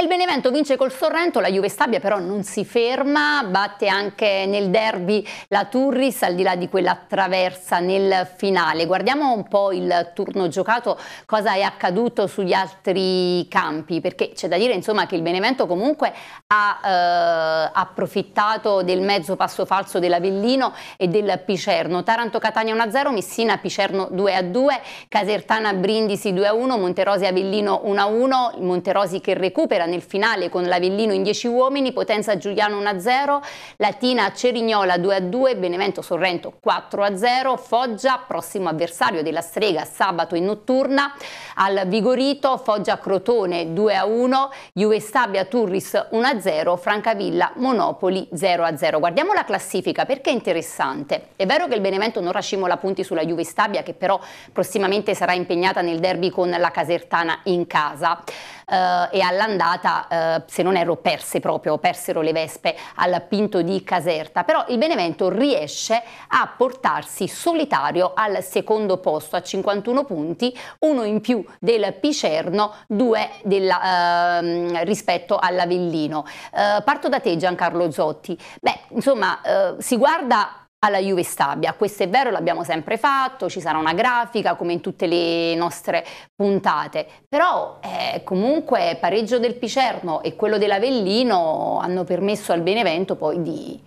E il Benevento vince col Sorrento, la Juve Stabia però non si ferma, batte anche nel derby la Turris al di là di quella traversa nel finale. Guardiamo un po' il turno giocato, cosa è accaduto sugli altri campi, perché c'è da dire insomma che il Benevento comunque ha eh, approfittato del mezzo passo falso dell'Avellino e del Picerno. Taranto-Catania 1-0, Messina-Picerno 2-2, Casertana-Brindisi 2-1, Monterosi-Avellino 1-1, Monterosi che recupera nel finale con l'Avellino in 10 uomini, Potenza Giuliano 1-0, Latina Cerignola 2-2, Benevento Sorrento 4-0, Foggia, prossimo avversario della Strega sabato in notturna, al Vigorito Foggia Crotone 2-1, Juve Stabia Turris 1-0, Francavilla Monopoli 0-0. Guardiamo la classifica perché è interessante. È vero che il Benevento non racimola punti sulla Juve Stabia che però prossimamente sarà impegnata nel derby con la Casertana in casa eh, e all'andata, eh, se non erro, perse proprio, persero le Vespe al Pinto di Caserta, però il Benevento riesce a portarsi solitario al secondo posto a 51 punti, uno in più del Picerno, due della, eh, rispetto all'Avellino. Eh, parto da te Giancarlo Zotti, beh insomma eh, si guarda alla Juve Stabia. Questo è vero, l'abbiamo sempre fatto, ci sarà una grafica come in tutte le nostre puntate, però eh, comunque pareggio del Picerno e quello dell'Avellino hanno permesso al Benevento poi di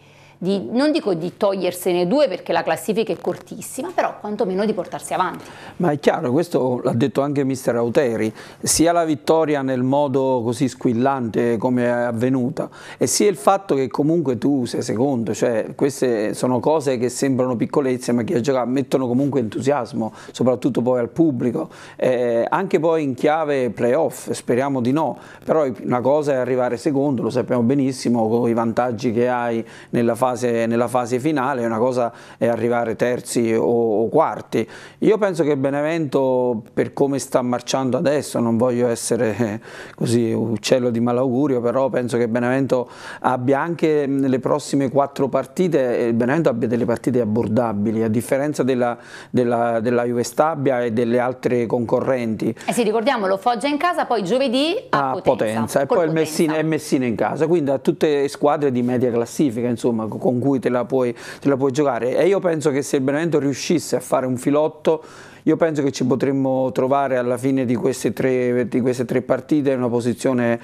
di, non dico di togliersene due perché la classifica è cortissima, però quantomeno di portarsi avanti. Ma è chiaro, questo l'ha detto anche mister Auteri, sia la vittoria nel modo così squillante come è avvenuta e sia il fatto che comunque tu sei secondo, cioè queste sono cose che sembrano piccolezze ma che mettono comunque entusiasmo, soprattutto poi al pubblico, eh, anche poi in chiave playoff, speriamo di no, però una cosa è arrivare secondo, lo sappiamo benissimo, con i vantaggi che hai nella fase fase, nella fase finale, una cosa è arrivare terzi o, o quarti. Io penso che Benevento, per come sta marciando adesso, non voglio essere eh, così uccello di malaugurio, però penso che Benevento abbia anche nelle mm, prossime quattro partite, eh, Benevento abbia delle partite abbordabili, a differenza della, della, della Juve Stabia e delle altre concorrenti. Eh sì, ricordiamolo, Foggia in casa, poi giovedì a, a Potenza, Potenza e poi Potenza. Messina, Messina in casa, quindi a tutte squadre di media classifica, insomma, con cui te la, puoi, te la puoi giocare. E io penso che se il Benevento riuscisse a fare un filotto, io penso che ci potremmo trovare alla fine di queste tre, di queste tre partite in una posizione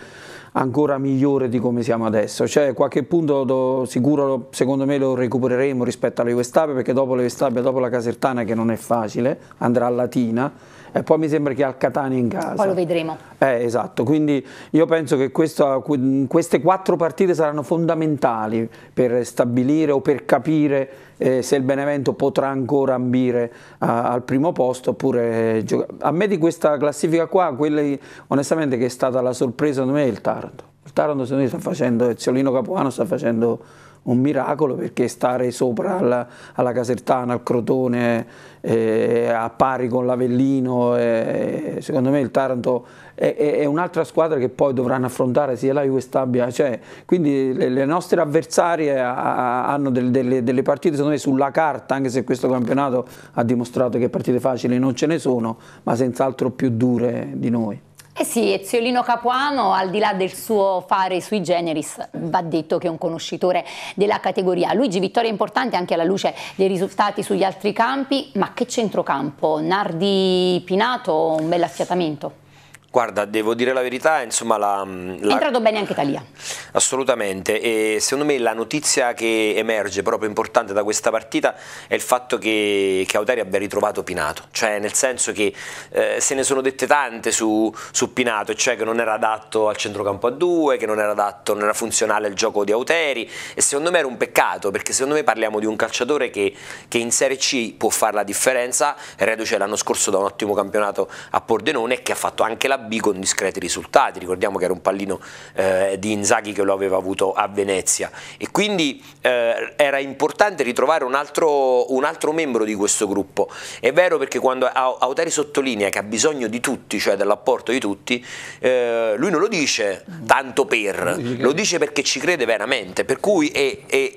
ancora migliore di come siamo adesso. Cioè, qualche punto do, sicuro, secondo me, lo recupereremo rispetto alle Vestape, perché dopo le Vestape, dopo la Casertana, che non è facile, andrà a Latina e poi mi sembra che ha il Catania in casa. Poi lo vedremo. Eh, esatto, quindi io penso che questa, queste quattro partite saranno fondamentali per stabilire o per capire eh, se il Benevento potrà ancora ambire a, al primo posto oppure eh, giocare. A me di questa classifica qua, quelli, onestamente che è stata la sorpresa secondo me è il Taranto. Il Taranto secondo me sta facendo, il Ziolino Capuano sta facendo un miracolo perché stare sopra alla, alla Casertana, al Crotone, eh, a pari con l'Avellino, eh, secondo me il Taranto è, è, è un'altra squadra che poi dovranno affrontare sia la Juve Stabia, cioè, quindi le, le, nostre avversarie a, hanno del, delle, delle, partite secondo me sulla carta, anche se questo campionato ha dimostrato che partite facili non ce ne sono, ma senz'altro più dure di noi. Eh sì, Eziolino Capuano, al di là del suo fare sui generis, va detto che è un conoscitore della categoria. Luigi, vittoria importante anche alla luce dei risultati sugli altri campi, ma che centrocampo? Nardi Pinato, un bel affiatamento. Guarda, devo dire la verità, insomma la, mm, la... È entrato bene anche Italia. Assolutamente, e secondo me la notizia che emerge proprio importante da questa partita è il fatto che, che Autari abbia ritrovato Pinato, cioè nel senso che eh, se ne sono dette tante su, su, Pinato, cioè che non era adatto al centrocampo a due, che non era adatto, non era funzionale il gioco di Auteri e secondo me era un peccato perché secondo me parliamo di un calciatore che, che in Serie C può fare la differenza, reduce l'anno scorso da un ottimo campionato a Pordenone e che ha fatto anche la B con discreti risultati, ricordiamo che era un pallino eh, di Inzaghi che lo aveva avuto a Venezia e quindi eh, era importante ritrovare un altro, un altro, membro di questo gruppo, è vero perché quando Autari sottolinea che ha bisogno di tutti, cioè dell'apporto di tutti, eh, lui non lo dice tanto per, lo dice perché ci crede veramente, per cui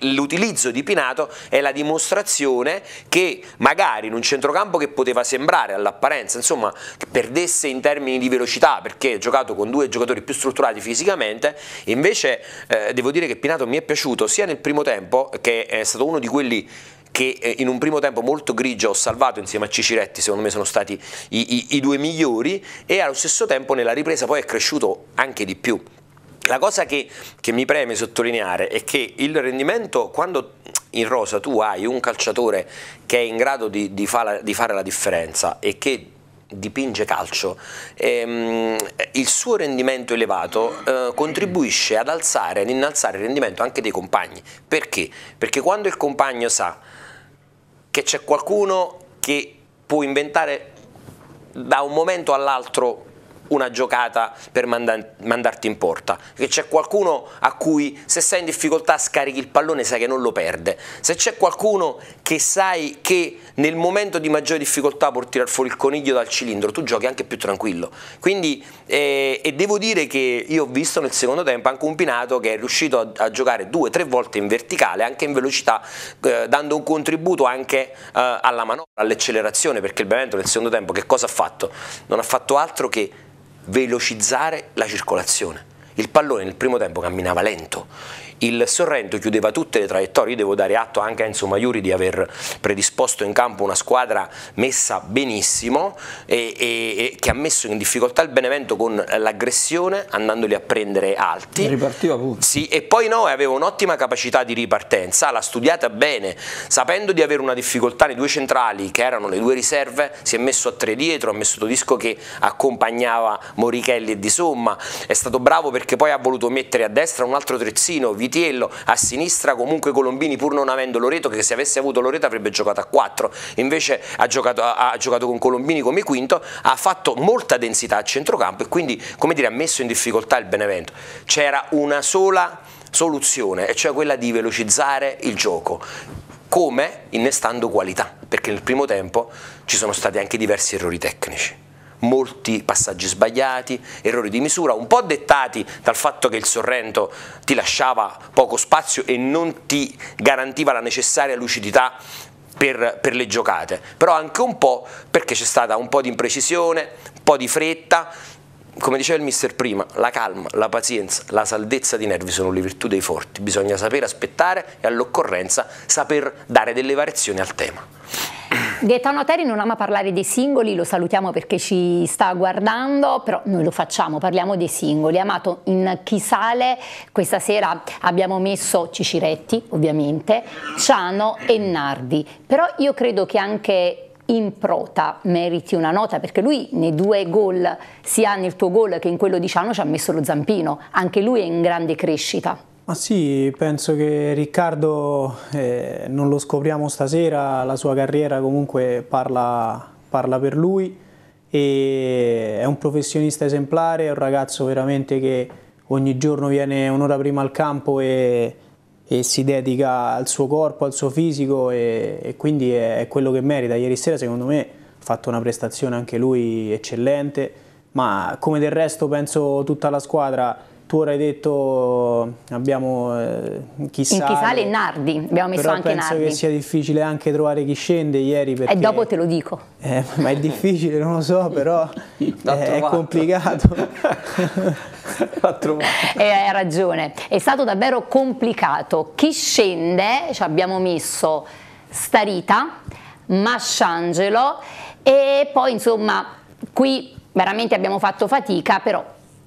l'utilizzo di Pinato è la dimostrazione che magari in un centrocampo che poteva sembrare all'apparenza, insomma, che perdesse in termini di velocità, velocità perché giocato con due giocatori più strutturati fisicamente, invece eh, devo dire che Pinato mi è piaciuto sia nel primo tempo che è stato uno di quelli che eh, in un primo tempo molto grigio ho salvato insieme a Ciciretti, secondo me sono stati i, i, i due migliori e allo stesso tempo nella ripresa poi è cresciuto anche di più. La cosa che, che, mi preme sottolineare è che il rendimento, quando in rosa tu hai un calciatore che è in grado di, di, fa la, di fare la differenza e che dipinge calcio, ehm, il suo rendimento elevato eh, contribuisce ad alzare, ad innalzare il rendimento anche dei compagni. Perché? Perché quando il compagno sa che c'è qualcuno che può inventare da un momento all'altro una giocata per mandarti in porta, che c'è qualcuno a cui se sei in difficoltà scarichi il pallone sai che non lo perde, se c'è qualcuno che sai che nel momento di maggiore difficoltà può tirare fuori il coniglio dal cilindro, tu giochi anche più tranquillo. Quindi, eh, e devo dire che io ho visto nel secondo tempo anche un Pinato che è riuscito a, a giocare due o tre volte in verticale, anche in velocità, eh, dando un contributo anche eh, alla manovra, all'accelerazione, perché il Benevento nel secondo tempo che cosa ha fatto? Non ha fatto altro che velocizzare la circolazione. Il pallone nel primo tempo camminava lento, il Sorrento chiudeva tutte le traiettorie, Io devo dare atto anche a Enzo Maiuri di aver predisposto in campo una squadra messa benissimo e, e, e che ha messo in difficoltà il Benevento con l'aggressione andandoli a prendere alti. Ripartiva pure. Sì, e poi no, aveva un'ottima capacità di ripartenza, l'ha studiata bene, sapendo di avere una difficoltà nei due centrali che erano le due riserve, si è messo a tre dietro, ha messo Todisco che accompagnava Morichelli e Di Somma, è stato bravo perché poi ha voluto mettere a destra un altro trezzino, Vito Vitiello, a sinistra comunque Colombini pur non avendo Loreto, che se avesse avuto Loreto avrebbe giocato a 4, invece ha giocato, ha giocato con Colombini come quinto, ha fatto molta densità a centrocampo e quindi dire, ha messo in difficoltà il Benevento. C'era una sola soluzione, e cioè quella di velocizzare il gioco. Come? Innestando qualità, perché nel primo tempo ci sono stati anche diversi errori tecnici molti passaggi sbagliati, errori di misura, un po' dettati dal fatto che il Sorrento ti lasciava poco spazio e non ti garantiva la necessaria lucidità per, per, le giocate, però anche un po' perché c'è stata un po' di imprecisione, un po' di fretta, come diceva il mister prima, la calma, la pazienza, la saldezza di nervi sono le virtù dei forti, bisogna sapere aspettare e all'occorrenza saper dare delle variazioni al tema. Gaetano Teri non ama parlare dei singoli, lo salutiamo perché ci sta guardando, però noi lo facciamo, parliamo dei singoli. Amato, in Chi sale questa sera abbiamo messo Ciciretti, ovviamente, Ciano e Nardi, però io credo che anche in prota meriti una nota perché lui nei due gol, sia nel tuo gol che in quello di Ciano, ci ha messo lo zampino, anche lui è in grande crescita. Ma sì, penso che Riccardo, eh, non lo scopriamo stasera, la sua carriera comunque parla, parla per lui e è un professionista esemplare, è un ragazzo veramente che ogni giorno viene un'ora prima al campo e, e, si dedica al suo corpo, al suo fisico e, e quindi è, è, quello che merita. Ieri sera secondo me ha fatto una prestazione anche lui eccellente, ma come del resto penso tutta la squadra tu ora hai detto abbiamo eh, chi sale, chi sale e Nardi, abbiamo messo anche Nardi. Nardi. penso che sia difficile anche trovare chi scende ieri perché... E eh, dopo te lo dico. Eh, ma è difficile, non lo so, però è complicato. e eh, hai ragione, è stato davvero complicato. Chi scende ci abbiamo messo Starita, Masciangelo e poi insomma qui veramente abbiamo fatto fatica, però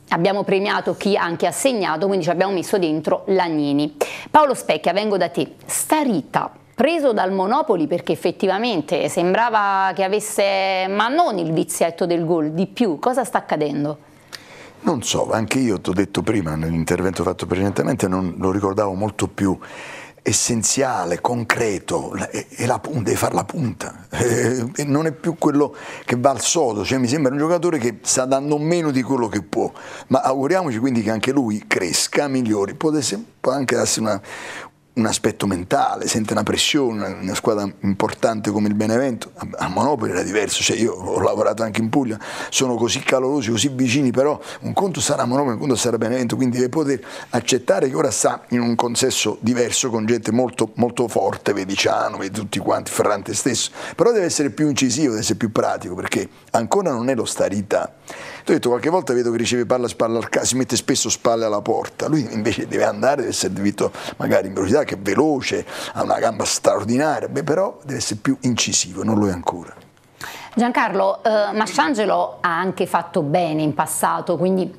abbiamo premiato chi anche ha segnato, quindi ci abbiamo messo dentro Lagnini. Paolo Specchia, vengo da te. Starita, preso dal Monopoli perché effettivamente sembrava che avesse, ma non il vizietto del gol, di più, cosa sta accadendo? Non so, anche io ti ho detto prima nell'intervento fatto precedentemente, non, lo ricordavo molto più essenziale, concreto, e la, deve fare la punta, eh, e non è più quello che va al sodo, cioè mi sembra un giocatore che sta dando meno di quello che può, ma auguriamoci quindi che anche lui cresca, migliori, può anche darsi una, un aspetto mentale, sente una pressione, una, squadra importante come il Benevento, a Monopoli era diverso, cioè io ho lavorato anche in Puglia, sono così calorosi, così vicini, però un conto sarà Monopoli, un conto sarà Benevento, quindi deve poter accettare che ora sta in un consesso diverso con gente molto, molto forte, Vediciano, vedi tutti quanti, Ferrante stesso, però deve essere più incisivo, deve essere più pratico, perché ancora non è lo starita. ho detto, qualche volta vedo che riceve palla a spalla al caso, si mette spesso spalle alla porta, lui invece deve andare, deve essere debito magari in velocità, che è veloce, ha una gamba straordinaria, beh, però deve essere più incisivo, non lo è ancora. Giancarlo, eh, Masciangelo ha anche fatto bene in passato, quindi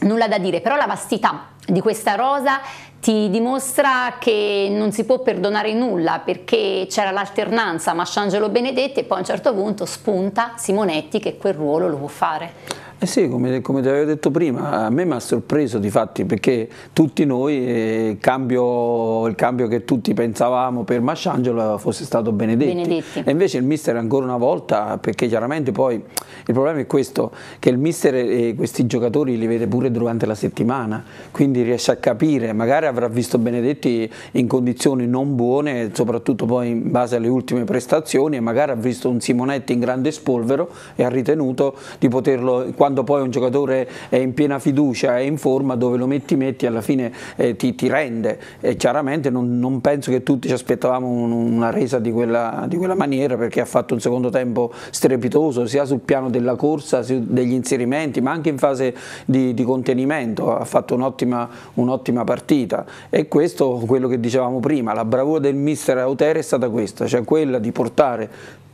nulla da dire, però la vastità di questa rosa ti dimostra che non si può perdonare nulla perché c'era l'alternanza Masciangelo Benedetti e poi a un certo punto spunta Simonetti che quel ruolo lo può fare. Eh sì, come, come ti avevo detto prima, a me mi ha sorpreso di fatti perché tutti noi, eh, cambio, il cambio che tutti pensavamo per Masciangelo fosse stato Benedetti. E invece il mister ancora una volta, perché chiaramente poi il problema è questo, che il mister eh, questi giocatori li vede pure durante la settimana, quindi riesce a capire, magari avrà visto Benedetti in condizioni non buone, soprattutto poi in base alle ultime prestazioni e magari ha visto un Simonetti in grande spolvero e ha ritenuto di poterlo, quando quando poi un giocatore è in piena fiducia, è in forma, dove lo metti metti alla fine eh, ti, ti, rende e chiaramente non, non, penso che tutti ci aspettavamo un, una resa di quella, di quella, maniera perché ha fatto un secondo tempo strepitoso sia sul piano della corsa, degli inserimenti ma anche in fase di, di contenimento, ha fatto un'ottima, un'ottima partita e questo quello che dicevamo prima, la bravura del mister Autere è stata questa, cioè quella di portare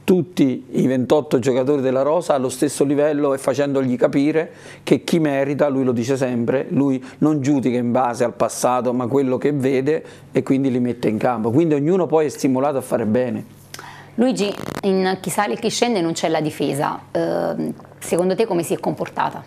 tutti i 28 giocatori della Rosa allo stesso livello e facendogli capire che chi merita, lui lo dice sempre, lui non giudica in base al passato ma quello che vede e quindi li mette in campo. Quindi ognuno poi è stimolato a fare bene. Luigi, in chi sale e chi scende non c'è la difesa, ehm, secondo te come si è comportata?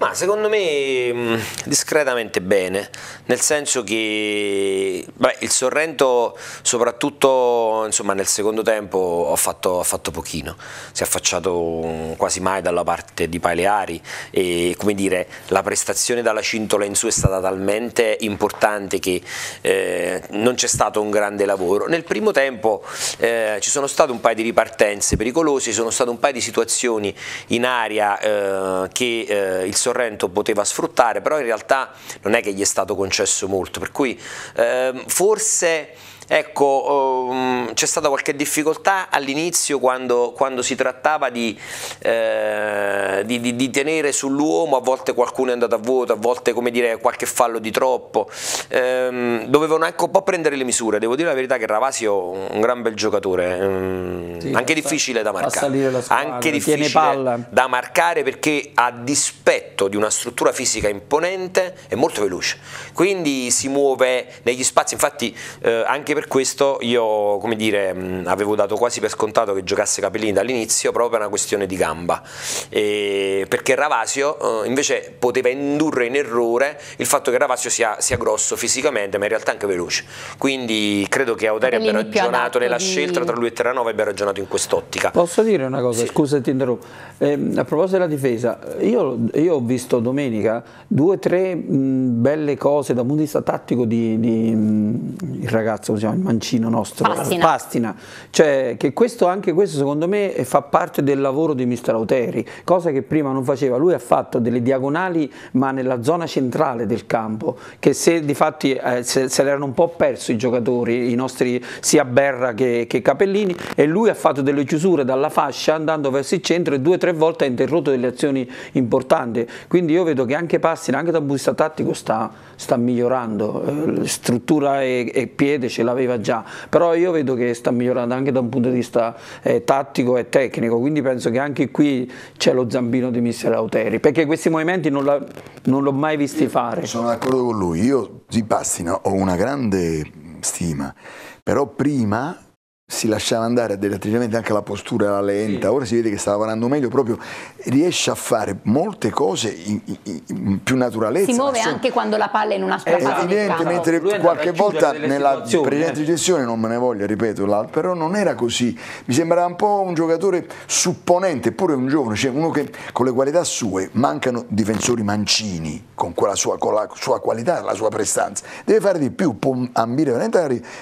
Ma secondo me mm, discretamente bene, nel senso che beh, il Sorrento soprattutto insomma, nel secondo tempo ha fatto, fatto, pochino, si è affacciato mm, quasi mai dalla parte di Paleari e come dire la prestazione dalla cintola in su è stata talmente importante che eh, non c'è stato un grande lavoro. Nel primo tempo eh, ci sono state un paio di ripartenze pericolose, ci sono state un paio di situazioni in aria eh, che eh, il Sorrento Sorrento poteva sfruttare, però in realtà non è che gli è stato concesso molto, per cui eh, forse Ecco, um, c'è stata qualche difficoltà all'inizio quando, quando, si trattava di, eh, di, di, di tenere sull'uomo, a volte qualcuno è andato a vuoto, a volte come dire qualche fallo di troppo, ehm, dovevano anche ecco, un po' prendere le misure, devo dire la verità che Ravasio è un gran bel giocatore, ehm, sì, anche difficile da marcare, salire la anche difficile da marcare perché a dispetto di una struttura fisica imponente è molto veloce, quindi si muove negli spazi, infatti eh, anche per per questo io, come dire, mm, avevo dato quasi per scontato che giocasse Capellini dall'inizio proprio per una questione di gamba, e perché Ravasio eh, invece poteva indurre in errore il fatto che Ravasio sia, sia grosso fisicamente ma in realtà anche veloce, quindi credo che Auderi abbia ragionato nella di... scelta tra lui e Terranova abbia ragionato in quest'ottica. Posso dire una cosa, sì. scusa ti interrompo, eh, a proposito della difesa, io, io ho visto domenica due o tre mh, belle cose da un punto di vista tattico di, di mh, il ragazzo, si chiama il mancino nostro? Pastina. Pastina. Cioè, che questo, anche questo secondo me eh, fa parte del lavoro di mister Auteri, cosa che prima non faceva. Lui ha fatto delle diagonali ma nella zona centrale del campo, che se di fatti eh, se, se l'erano un po' perso i giocatori, i nostri sia Berra che, che Capellini, e lui ha fatto delle chiusure dalla fascia andando verso il centro e due o tre volte ha interrotto delle azioni importanti. Quindi io vedo che anche Pastina, anche dal punto di vista tattico, sta sta migliorando, eh, struttura e, e piede ce l'aveva già, però io vedo che sta migliorando anche da un punto di vista eh, tattico e tecnico, quindi penso che anche qui c'è lo zambino di mister Auteri, perché questi movimenti non, la, non l'ho mai visti fare. Sono d'accordo con lui, io di Pastina ho una grande stima, però prima si lasciava andare a degli atteggiamenti, anche la postura era lenta, sì. ora si vede che sta lavorando meglio, proprio riesce a fare molte cose in, in, in più naturalezza. Si muove anche quando la palla è in una squadra. Esatto. eh, parte. Evidente, mentre qualche volta nella precedente gestione, non me ne voglio, ripeto, però non era così, mi sembrava un po' un giocatore supponente, pure un giovane, cioè uno che con le qualità sue mancano difensori mancini, con, sua, con la sua qualità, la sua prestanza, deve fare di più, può ambire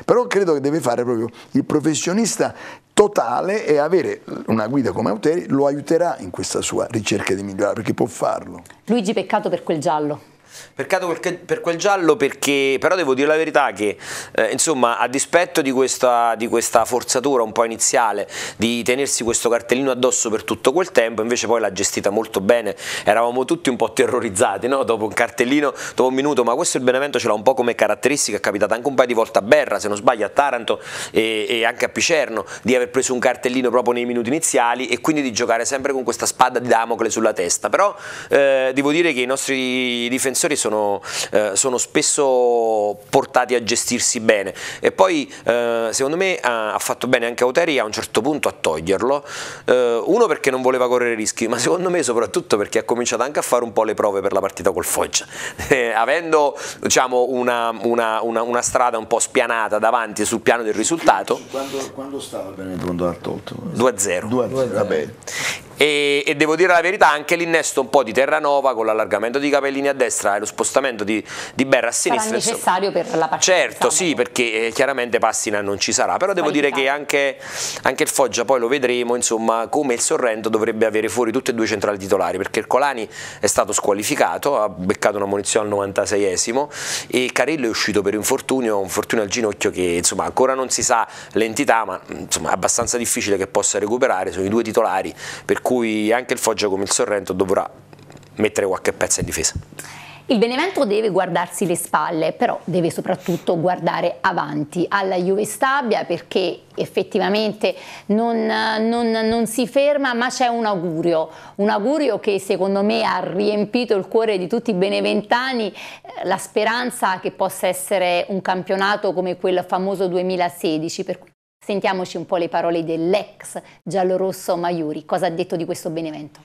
però credo che deve fare proprio il professionista professionista totale e avere una guida come Auteri lo aiuterà in questa sua ricerca di migliorare perché può farlo. Luigi, peccato per quel giallo. Peccato per quel giallo perché, però devo dire la verità che eh, insomma a dispetto di questa, di questa, forzatura un po' iniziale di tenersi questo cartellino addosso per tutto quel tempo, invece poi l'ha gestita molto bene, eravamo tutti un po' terrorizzati no? dopo un cartellino, dopo un minuto, ma questo il Benevento ce l'ha un po' come caratteristica, è capitato anche un paio di volte a Berra, se non sbaglio a Taranto e, e anche a Picerno, di aver preso un cartellino proprio nei minuti iniziali e quindi di giocare sempre con questa spada di Damocle sulla testa, però eh, devo dire che i nostri difensori calciatori sono, eh, sono spesso portati a gestirsi bene e poi eh, secondo me ha, ha, fatto bene anche Auteri a un certo punto a toglierlo, eh, uno perché non voleva correre rischi, ma secondo me soprattutto perché ha cominciato anche a fare un po' le prove per la partita col Foggia, eh, avendo diciamo, una, una, una, una, strada un po' spianata davanti sul piano del risultato. Quando, quando stava bene quando ha tolto? 2-0. 2-0 e, e, devo dire la verità anche l'innesto un po' di Terranova con l'allargamento di Capellini a destra e lo spostamento di, di Berra a sinistra. Sarà necessario per la partita. Certo, sì, perché eh, chiaramente Pastina non ci sarà, però devo dire che anche, anche, il Foggia, poi lo vedremo, insomma, come il Sorrento dovrebbe avere fuori tutte e due centrali titolari, perché il Colani è stato squalificato, ha beccato una munizione al 96esimo e Carillo è uscito per infortunio, un infortunio al ginocchio che insomma ancora non si sa l'entità, ma insomma è abbastanza difficile che possa recuperare, sono i due titolari, per cui cui anche il Foggia come il Sorrento dovrà mettere qualche pezza in difesa. Il Benevento deve guardarsi le spalle, però deve soprattutto guardare avanti alla Juve Stabia perché effettivamente non, non, non si ferma, ma c'è un augurio, un augurio che secondo me ha riempito il cuore di tutti i beneventani, la speranza che possa essere un campionato come quel famoso 2016. Per cui Sentiamoci un po' le parole dell'ex giallorosso Maiuri, cosa ha detto di questo benevento?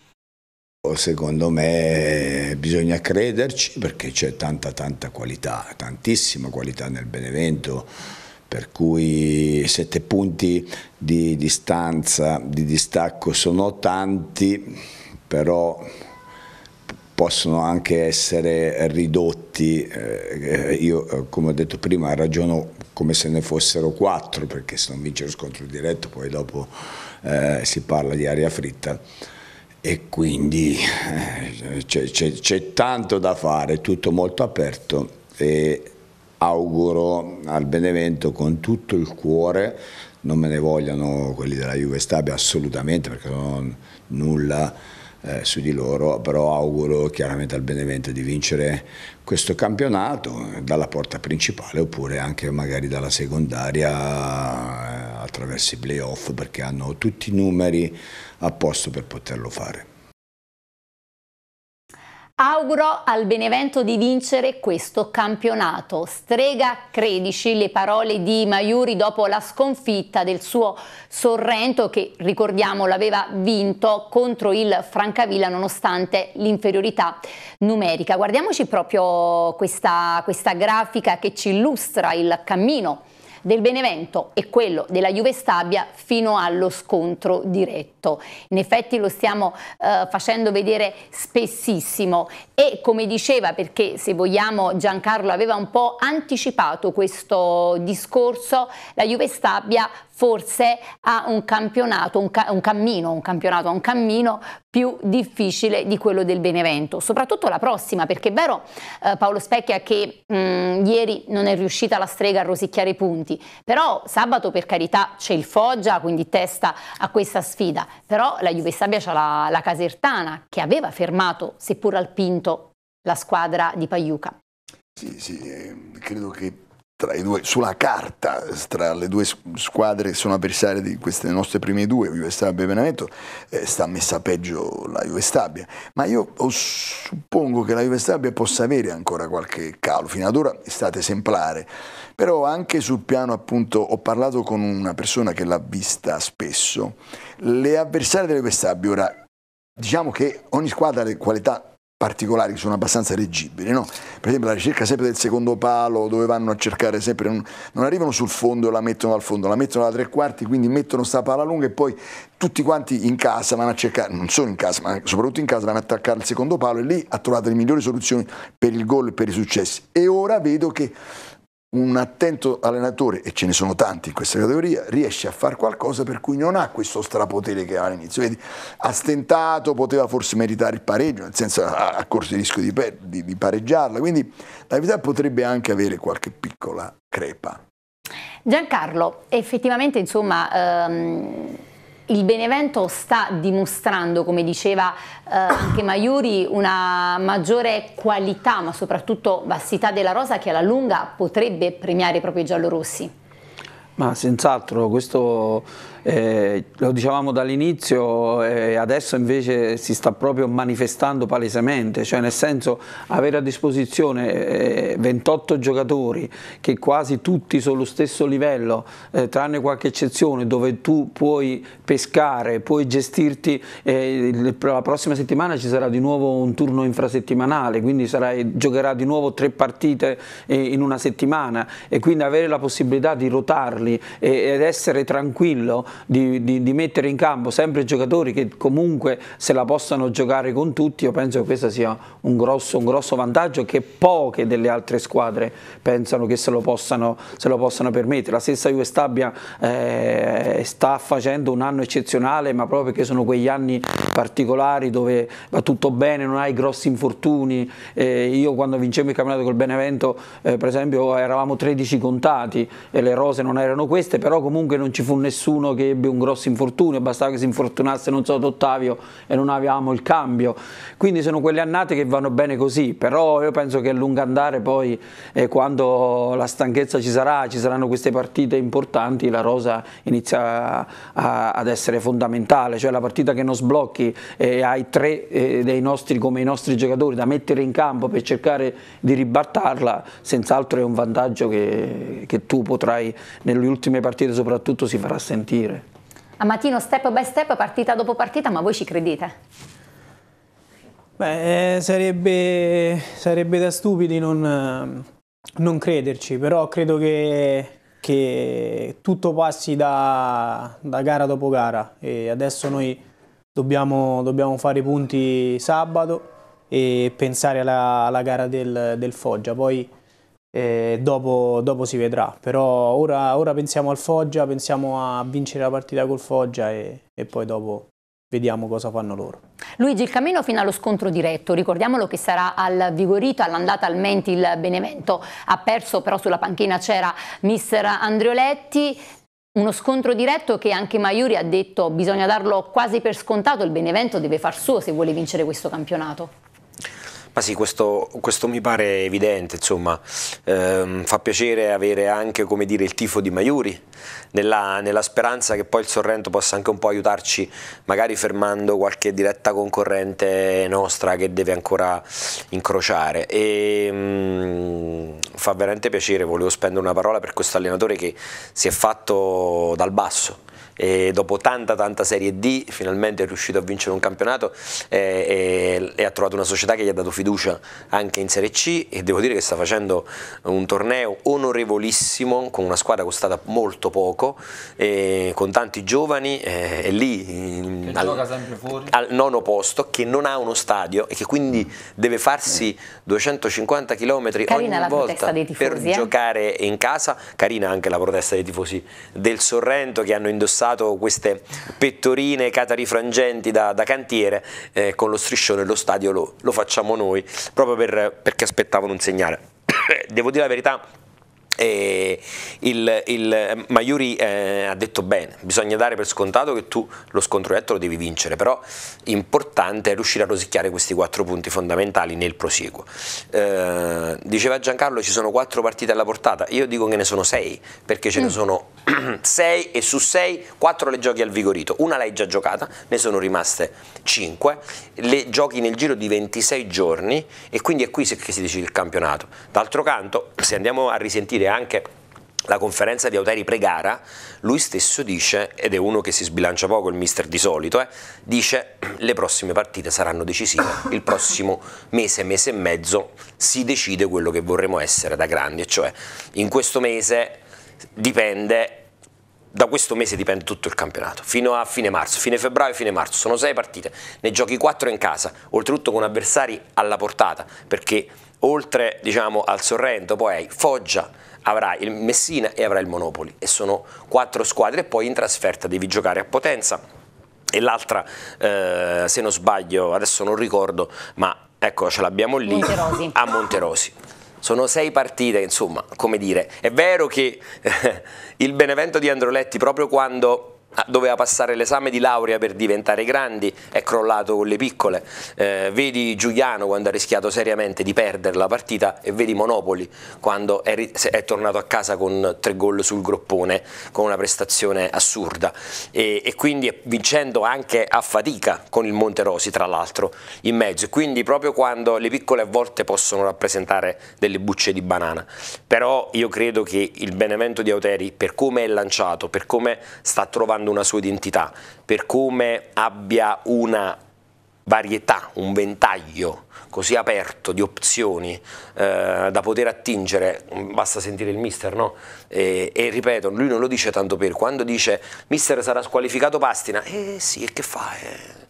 Secondo me bisogna crederci perché c'è tanta tanta qualità, tantissima qualità nel Benevento, per cui sette punti di distanza, di distacco sono tanti, però possono anche essere ridotti, eh, io eh, come ho detto prima ragiono come se ne fossero quattro perché se non vince lo scontro diretto poi dopo eh, si parla di aria fritta e quindi eh, c'è tanto da fare, tutto molto aperto e auguro al Benevento con tutto il cuore, non me ne vogliano quelli della Juve Stabia assolutamente perché non ho nulla eh, su di loro, però auguro chiaramente al Benevento di vincere questo campionato eh, dalla porta principale oppure anche magari dalla secondaria eh, attraverso i playoff perché hanno tutti i numeri a posto per poterlo fare. Auguro al Benevento di vincere questo campionato. Strega 13, le parole di Maiuri dopo la sconfitta del suo Sorrento che ricordiamo l'aveva vinto contro il Francavilla nonostante l'inferiorità numerica. Guardiamoci proprio questa, questa grafica che ci illustra il cammino del Benevento e quello della Juve Stabia fino allo scontro diretto. In effetti lo stiamo eh, facendo vedere spessissimo e come diceva perché se vogliamo Giancarlo aveva un po' anticipato questo discorso, la Juve Stabia forse ha un campionato, un, ca- un cammino, un campionato, un cammino più difficile di quello del Benevento, soprattutto la prossima, perché è vero eh, Paolo Specchia che mh, mm, ieri non è riuscita la strega a rosicchiare i punti, però sabato per carità c'è il Foggia, quindi testa a questa sfida, però la Juve Sabbia c'ha la, la Casertana che aveva fermato, seppur al pinto, la squadra di Pagliuca. Sì, sì, eh, credo che i due, sulla carta, tra le due squadre che sono avversarie di queste nostre prime due, Juve Stabia e Benevento, eh, sta messa peggio la Juve Stabia. Ma io suppongo che la Juve Stabia possa avere ancora qualche calo, fino ad ora è stata esemplare, però anche sul piano appunto, ho parlato con una persona che l'ha vista spesso, le avversarie della Juve Stabia ora, diciamo che ogni squadra ha le qualità particolari che sono abbastanza leggibili, no? per esempio la ricerca sempre del secondo palo dove vanno a cercare sempre, non, non arrivano sul fondo e la mettono al fondo, la mettono da tre quarti, quindi mettono sta pala lunga e poi tutti quanti in casa vanno a cercare, non solo in casa ma soprattutto in casa vanno a attaccare il secondo palo e lì ha trovato le migliori soluzioni per il gol e per i successi e ora vedo che un attento allenatore, e ce ne sono tanti in questa categoria, riesce a fare qualcosa per cui non ha questo strapotere che ha all'inizio. Vedi, ha stentato, poteva forse meritare il pareggio, nel senso ha, ha corso il rischio di, per, di, di pareggiarla, quindi la verità potrebbe anche avere qualche piccola crepa. Giancarlo, effettivamente insomma... Ehm il Benevento sta dimostrando, come diceva eh, anche Maiuri, una maggiore qualità ma soprattutto vastità della rosa che alla lunga potrebbe premiare proprio i giallorossi? Ma senz'altro questo eh, lo dicevamo dall'inizio eh, adesso invece si sta proprio manifestando palesemente, cioè nel senso avere a disposizione eh, 28 giocatori che quasi tutti sono sullo stesso livello, eh, tranne qualche eccezione, dove tu puoi pescare, puoi gestirti, eh, la prossima settimana ci sarà di nuovo un turno infrasettimanale, quindi sarai, giocherà di nuovo tre partite eh, in una settimana e quindi avere la possibilità di rotarli ed essere tranquillo di, di, di, mettere in campo sempre giocatori che comunque se la possano giocare con tutti, io penso che questo sia un grosso, un grosso vantaggio che poche delle altre squadre pensano che se lo possano, se lo possano permettere. La stessa Juve Stabia eh, sta facendo un anno eccezionale, ma proprio perché sono quegli anni particolari dove va tutto bene, non hai grossi infortuni. Eh, io quando vincevo il campionato col Benevento, eh, per esempio, eravamo 13 contati e le rose non erano queste, però comunque non ci fu nessuno che che ebbe un grosso infortunio, bastava che si infortunasse, non so, Ottavio e non avevamo il cambio. Quindi sono quelle annate che vanno bene così, però io penso che a lungo andare poi, eh, quando la stanchezza ci sarà, ci saranno queste partite importanti, la rosa inizia a, a, ad essere fondamentale, cioè la partita che non sblocchi e eh, hai tre eh, dei nostri, come i nostri giocatori da mettere in campo per cercare di ribattarla, senz'altro è un vantaggio che, che tu potrai nelle ultime partite soprattutto si farà sentire. A mattino step by step, partita dopo partita, ma voi ci credete? Beh, eh, sarebbe, sarebbe da stupidi non, non, crederci, però credo che, che tutto passi da, da, gara dopo gara e adesso noi dobbiamo, dobbiamo fare i punti sabato e pensare alla, alla gara del, del Foggia. Poi, eh, dopo, dopo, si vedrà, però ora, ora, pensiamo al Foggia, pensiamo a vincere la partita col Foggia e, e poi dopo vediamo cosa fanno loro. Luigi, il cammino fino allo scontro diretto, ricordiamolo che sarà al Vigorito, all'andata al Menti il Benevento ha perso, però sulla panchina c'era mister Andrioletti, uno scontro diretto che anche Maiuri ha detto bisogna darlo quasi per scontato, il Benevento deve far suo se vuole vincere questo campionato. Ma sì, questo, questo mi pare evidente, insomma, ehm, fa piacere avere anche dire, il tifo di Maiuri, nella, nella, speranza che poi il Sorrento possa anche un po' aiutarci, magari fermando qualche diretta concorrente nostra che deve ancora incrociare. E, ehm, mh, fa veramente piacere, volevo spendere una parola per questo allenatore che si è fatto dal basso e dopo tanta tanta Serie D finalmente è riuscito a vincere un campionato e, eh, e, e, ha trovato una società che gli ha dato fiducia anche in Serie C e devo dire che sta facendo un torneo onorevolissimo con una squadra costata molto poco con tanti giovani eh, e lì in, al, al, nono posto che non ha uno stadio e che quindi deve farsi 250 km mm. Carina ogni volta tifosi, per eh? giocare in casa carina anche la protesta dei tifosi del Sorrento che hanno indossato passato queste pettorine catarifrangenti da, da cantiere eh, con lo striscione, lo stadio lo, lo facciamo noi, proprio per, perché aspettavano un segnale. Devo dire la verità, e il, il, eh, Maiuri eh, ha detto bene, bisogna dare per scontato che tu lo scontroietto lo devi vincere, però importante è riuscire a rosicchiare questi quattro punti fondamentali nel prosieguo. Eh, diceva Giancarlo ci sono quattro partite alla portata, io dico che ne sono sei, perché ce mm. ne sono sei e su sei quattro le giochi al vigorito, una l'hai già giocata, ne sono rimaste 5, le giochi nel giro di 26 giorni e quindi è qui che si decide il campionato. D'altro canto, se andiamo a risentire anche la conferenza di Auteri pre-gara, lui stesso dice, ed è uno che si sbilancia poco, il mister di solito, eh, dice le prossime partite saranno decisive, il prossimo mese, mese e mezzo si decide quello che vorremmo essere da grandi, e cioè in questo mese dipende da questo mese dipende tutto il campionato, fino a fine marzo, fine febbraio, fine marzo, sono sei partite, ne giochi quattro in casa, oltretutto con avversari alla portata, perché oltre diciamo, al Sorrento poi hai Foggia, avrai il Messina e avrai il Monopoli e sono quattro squadre e poi in trasferta devi giocare a Potenza e l'altra, eh, se non sbaglio, adesso non ricordo, ma ecco ce l'abbiamo lì, Monterosi. a Monterosi. Sono sei partite, insomma, come dire. È vero che il Benevento di Androletti, proprio quando Ah, doveva passare l'esame di laurea per diventare grandi, è crollato con le piccole, eh, vedi Giuliano quando ha rischiato seriamente di perdere la partita e vedi Monopoli quando è, è tornato a casa con tre gol sul groppone, con una prestazione assurda e, e quindi vincendo anche a fatica con il Monte Rosi tra l'altro in mezzo, quindi proprio quando le piccole a volte possono rappresentare delle bucce di banana, però io credo che il Benevento di Auteri per come è lanciato, per come sta trovando formando una sua identità, per come abbia una varietà, un ventaglio così aperto di opzioni eh, da poter attingere, basta sentire il mister, no? E, e, ripeto, lui non lo dice tanto per, quando dice mister sarà squalificato Pastina, eh sì, e che fa? Eh?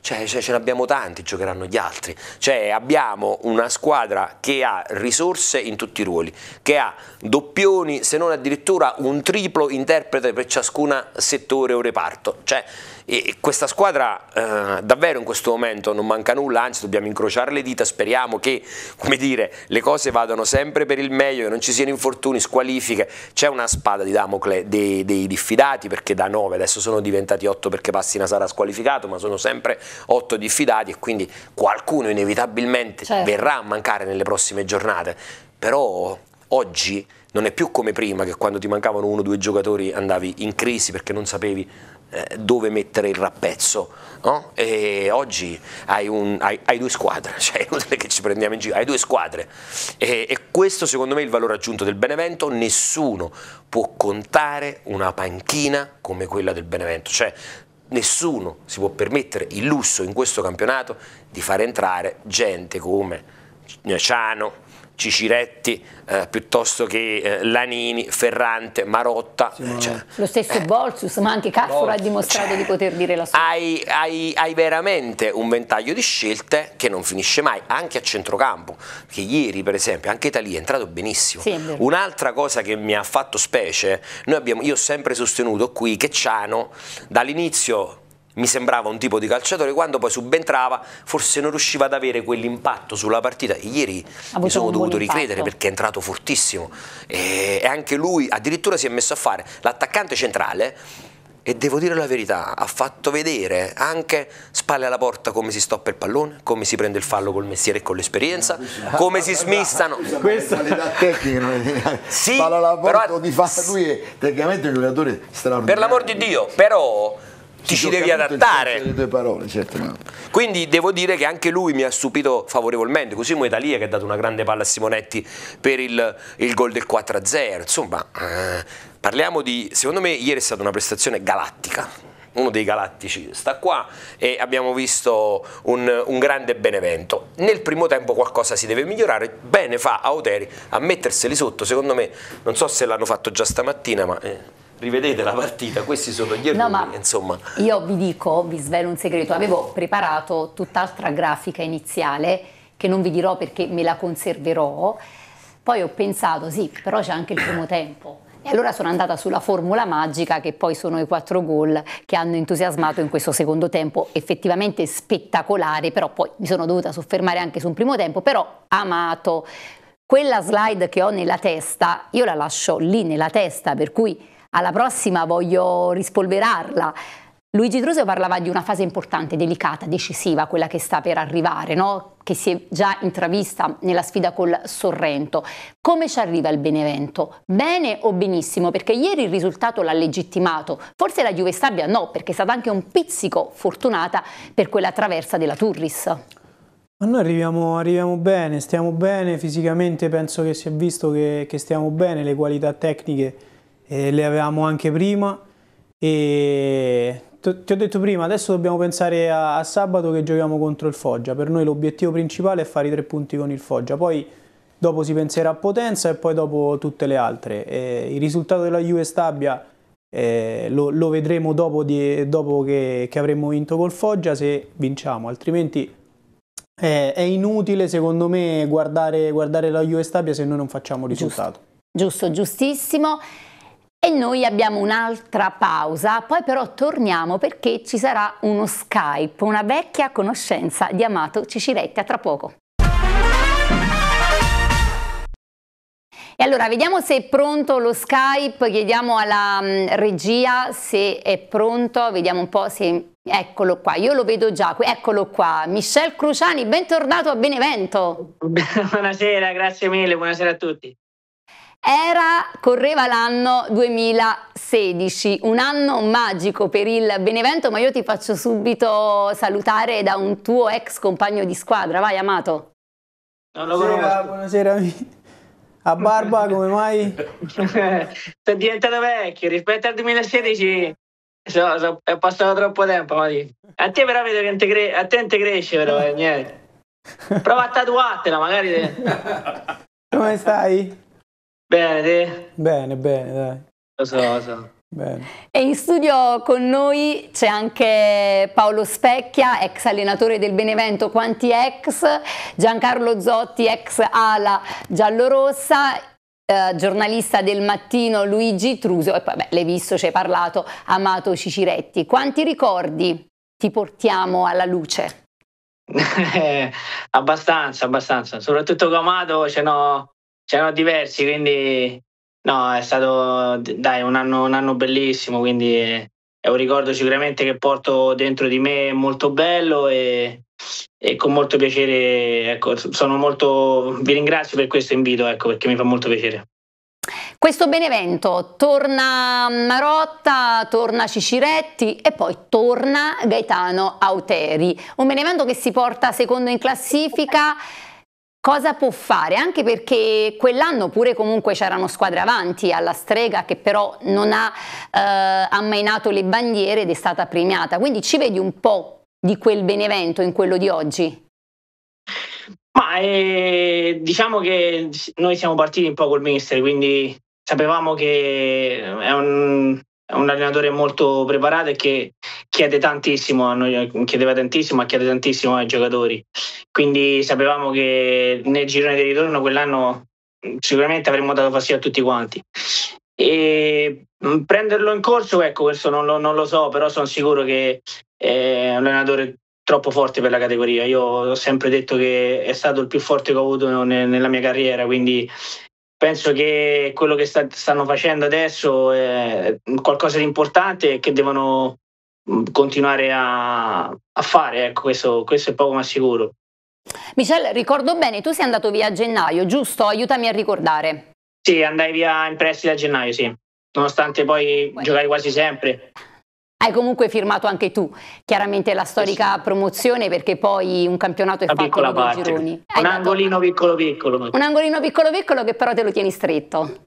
Cioè, ce ne abbiamo tanti, giocheranno gli altri. Cioè, abbiamo una squadra che ha risorse in tutti i ruoli, che ha doppioni, se non addirittura un triplo interprete per ciascun settore o reparto. Cioè, e questa squadra eh, davvero in questo momento non manca nulla, anzi dobbiamo incrociare le dita, speriamo che dire, le cose vadano sempre per il meglio, che non ci siano infortuni, squalifiche, c'è una spada di Damocle dei, dei, diffidati perché da 9 adesso sono diventati 8 perché Passina sarà squalificato, ma sono sempre 8 diffidati e quindi qualcuno inevitabilmente certo. verrà a mancare nelle prossime giornate, però oggi non è più come prima che quando ti mancavano uno o due giocatori andavi in crisi perché non sapevi eh, dove mettere il rappezzo. No? oggi hai, un, hai, hai, due squadre, cioè è che ci prendiamo in giro, hai due squadre e, e questo secondo me è il valore aggiunto del Benevento, nessuno può contare una panchina come quella del Benevento, cioè nessuno si può permettere il lusso in questo campionato di far entrare gente come Ciano, Ciciretti eh, piuttosto che eh, Lanini, Ferrante, Marotta. Sì, cioè, Lo stesso eh, Bolsus, ma anche Caffaro ha dimostrato cioè, di poter dire la sua. Hai, hai, hai, veramente un ventaglio di scelte che non finisce mai, anche a centrocampo, che ieri per esempio anche Italia è entrato benissimo. Sì, è Un'altra cosa che mi ha fatto specie, abbiamo, io ho sempre sostenuto qui che Ciano dall'inizio mi sembrava un tipo di calciatore, quando poi subentrava forse non riusciva ad avere quell'impatto sulla partita. Ieri mi sono dovuto ricredere impatto. perché è entrato fortissimo e anche lui addirittura si è messo a fare l'attaccante centrale e devo dire la verità, ha fatto vedere anche spalle alla porta come si stoppa il pallone, come si prende il fallo col mestiere e con l'esperienza, come si smistano. Questa è la tecnica, sì, spalla alla porta però, di fatto lui è tecnicamente un giocatore straordinario. Per l'amor di Dio, però ti ci devi adattare. Le tue parole, certamente. Quindi devo dire che anche lui mi ha stupito favorevolmente, così come Italia che ha dato una grande palla a Simonetti per il, il gol del 4-0. Insomma, eh, parliamo di... Secondo me ieri è stata una prestazione galattica uno dei galattici sta qua e abbiamo visto un, un, grande Benevento. Nel primo tempo qualcosa si deve migliorare, bene fa Auteri a metterseli sotto, secondo me non so se l'hanno fatto già stamattina ma... Eh rivedete la partita, questi sono gli errori, no, ma insomma. Io vi dico, vi svelo un segreto, avevo preparato tutt'altra grafica iniziale che non vi dirò perché me la conserverò, poi ho pensato sì, però c'è anche il primo tempo. E allora sono andata sulla formula magica che poi sono i quattro gol che hanno entusiasmato in questo secondo tempo effettivamente spettacolare, però poi mi sono dovuta soffermare anche su un primo tempo, però amato. Quella slide che ho nella testa, io la lascio lì nella testa, per cui alla prossima voglio rispolverarla. Luigi Trusio parlava di una fase importante, delicata, decisiva, quella che sta per arrivare, no? che si è già intravista nella sfida col Sorrento. Come ci arriva il Benevento? Bene o benissimo? Perché ieri il risultato l'ha legittimato, forse la Juve Stabia no, perché è stata anche un pizzico fortunata per quella traversa della Turris. Ma noi arriviamo, arriviamo, bene, stiamo bene, fisicamente penso che si è visto che, che stiamo bene, le qualità tecniche eh, le avevamo anche prima e ti ho detto prima, adesso dobbiamo pensare a, a, sabato che giochiamo contro il Foggia, per noi l'obiettivo principale è fare i tre punti con il Foggia, poi dopo si penserà a Potenza e poi dopo tutte le altre. Eh, il risultato della Juve Stabia eh, lo, lo, vedremo dopo, di, dopo che, che, avremo vinto col Foggia se vinciamo, altrimenti eh, è inutile secondo me guardare, guardare la Juve Stabia se noi non facciamo risultato. Giusto, Giusto giustissimo. E noi abbiamo un'altra pausa, poi però torniamo perché ci sarà uno Skype, una vecchia conoscenza di Amato a tra poco. E allora vediamo se è pronto lo Skype, chiediamo alla mm, regia se è pronto, vediamo un po' se... Eccolo qua, io lo vedo già, eccolo qua. Michel Cruciani, bentornato a Benevento. Buonasera, grazie mille, buonasera a tutti. Era, correva l'anno 2016, un anno magico per il Benevento, ma io ti faccio subito salutare da un tuo ex compagno di squadra, vai Amato. Buonasera, buonasera a Barba, come mai? Sono diventato vecchio, rispetto al 2016 so, so, è passato troppo tempo, Mari. A te però vedo che te a te te cresce però, eh, niente. Prova a tatuartela magari. come stai? Bene, te? Bene, bene, dai. Lo so, lo so. Bene. E in studio con noi c'è anche Paolo Specchia, ex allenatore del Benevento Quanti Ex, Giancarlo Zotti, ex ala giallorossa, eh, giornalista del mattino Luigi Truso, e poi l'hai visto, ci hai parlato, Amato Ciciretti. Quanti ricordi ti portiamo alla luce? Eh, abbastanza, abbastanza, soprattutto con Amato ce n'ho c'erano diversi, quindi no, è stato dai, un, anno, un anno bellissimo, quindi è un ricordo sicuramente che porto dentro di me molto bello e, e con molto piacere, ecco, sono molto, vi ringrazio per questo invito, ecco, perché mi fa molto piacere. Questo Benevento torna Marotta, torna Ciciretti e poi torna Gaetano Auteri. Un Benevento che si porta secondo in classifica cosa può fare? Anche perché quell'anno pure comunque c'erano squadre avanti alla strega che però non ha eh, ammainato le bandiere ed è stata premiata. Quindi ci vedi un po' di quel Benevento in quello di oggi? Ma eh, diciamo che noi siamo partiti un po' col mister, quindi sapevamo che è un, è un allenatore molto preparato e che chiede tantissimo a noi, chiedeva tantissimo, ma chiede tantissimo ai giocatori. Quindi sapevamo che nel girone di ritorno quell'anno mm, sicuramente avremmo dato fastidio a tutti quanti. E mm, prenderlo in corso, ecco, questo non lo, non lo so, però sono sicuro che eh, è un allenatore troppo forte per la categoria. Io ho sempre detto che è stato il più forte che ho avuto nella mia carriera, quindi penso che quello che sta, stanno facendo adesso è qualcosa di importante e che devono mm, continuare a, a fare, ecco, questo, questo è poco ma sicuro. Michel, ricordo bene, tu sei andato via a gennaio, giusto? Aiutami a ricordare. Sì, andai via in prestito a gennaio, sì, nonostante poi Beh. giocai quasi sempre. Hai comunque firmato anche tu, chiaramente la storica sì. promozione perché poi un campionato è Una fatto di parte. gironi. Un angolino dato... piccolo piccolo. Un angolino piccolo piccolo che però te lo tieni stretto.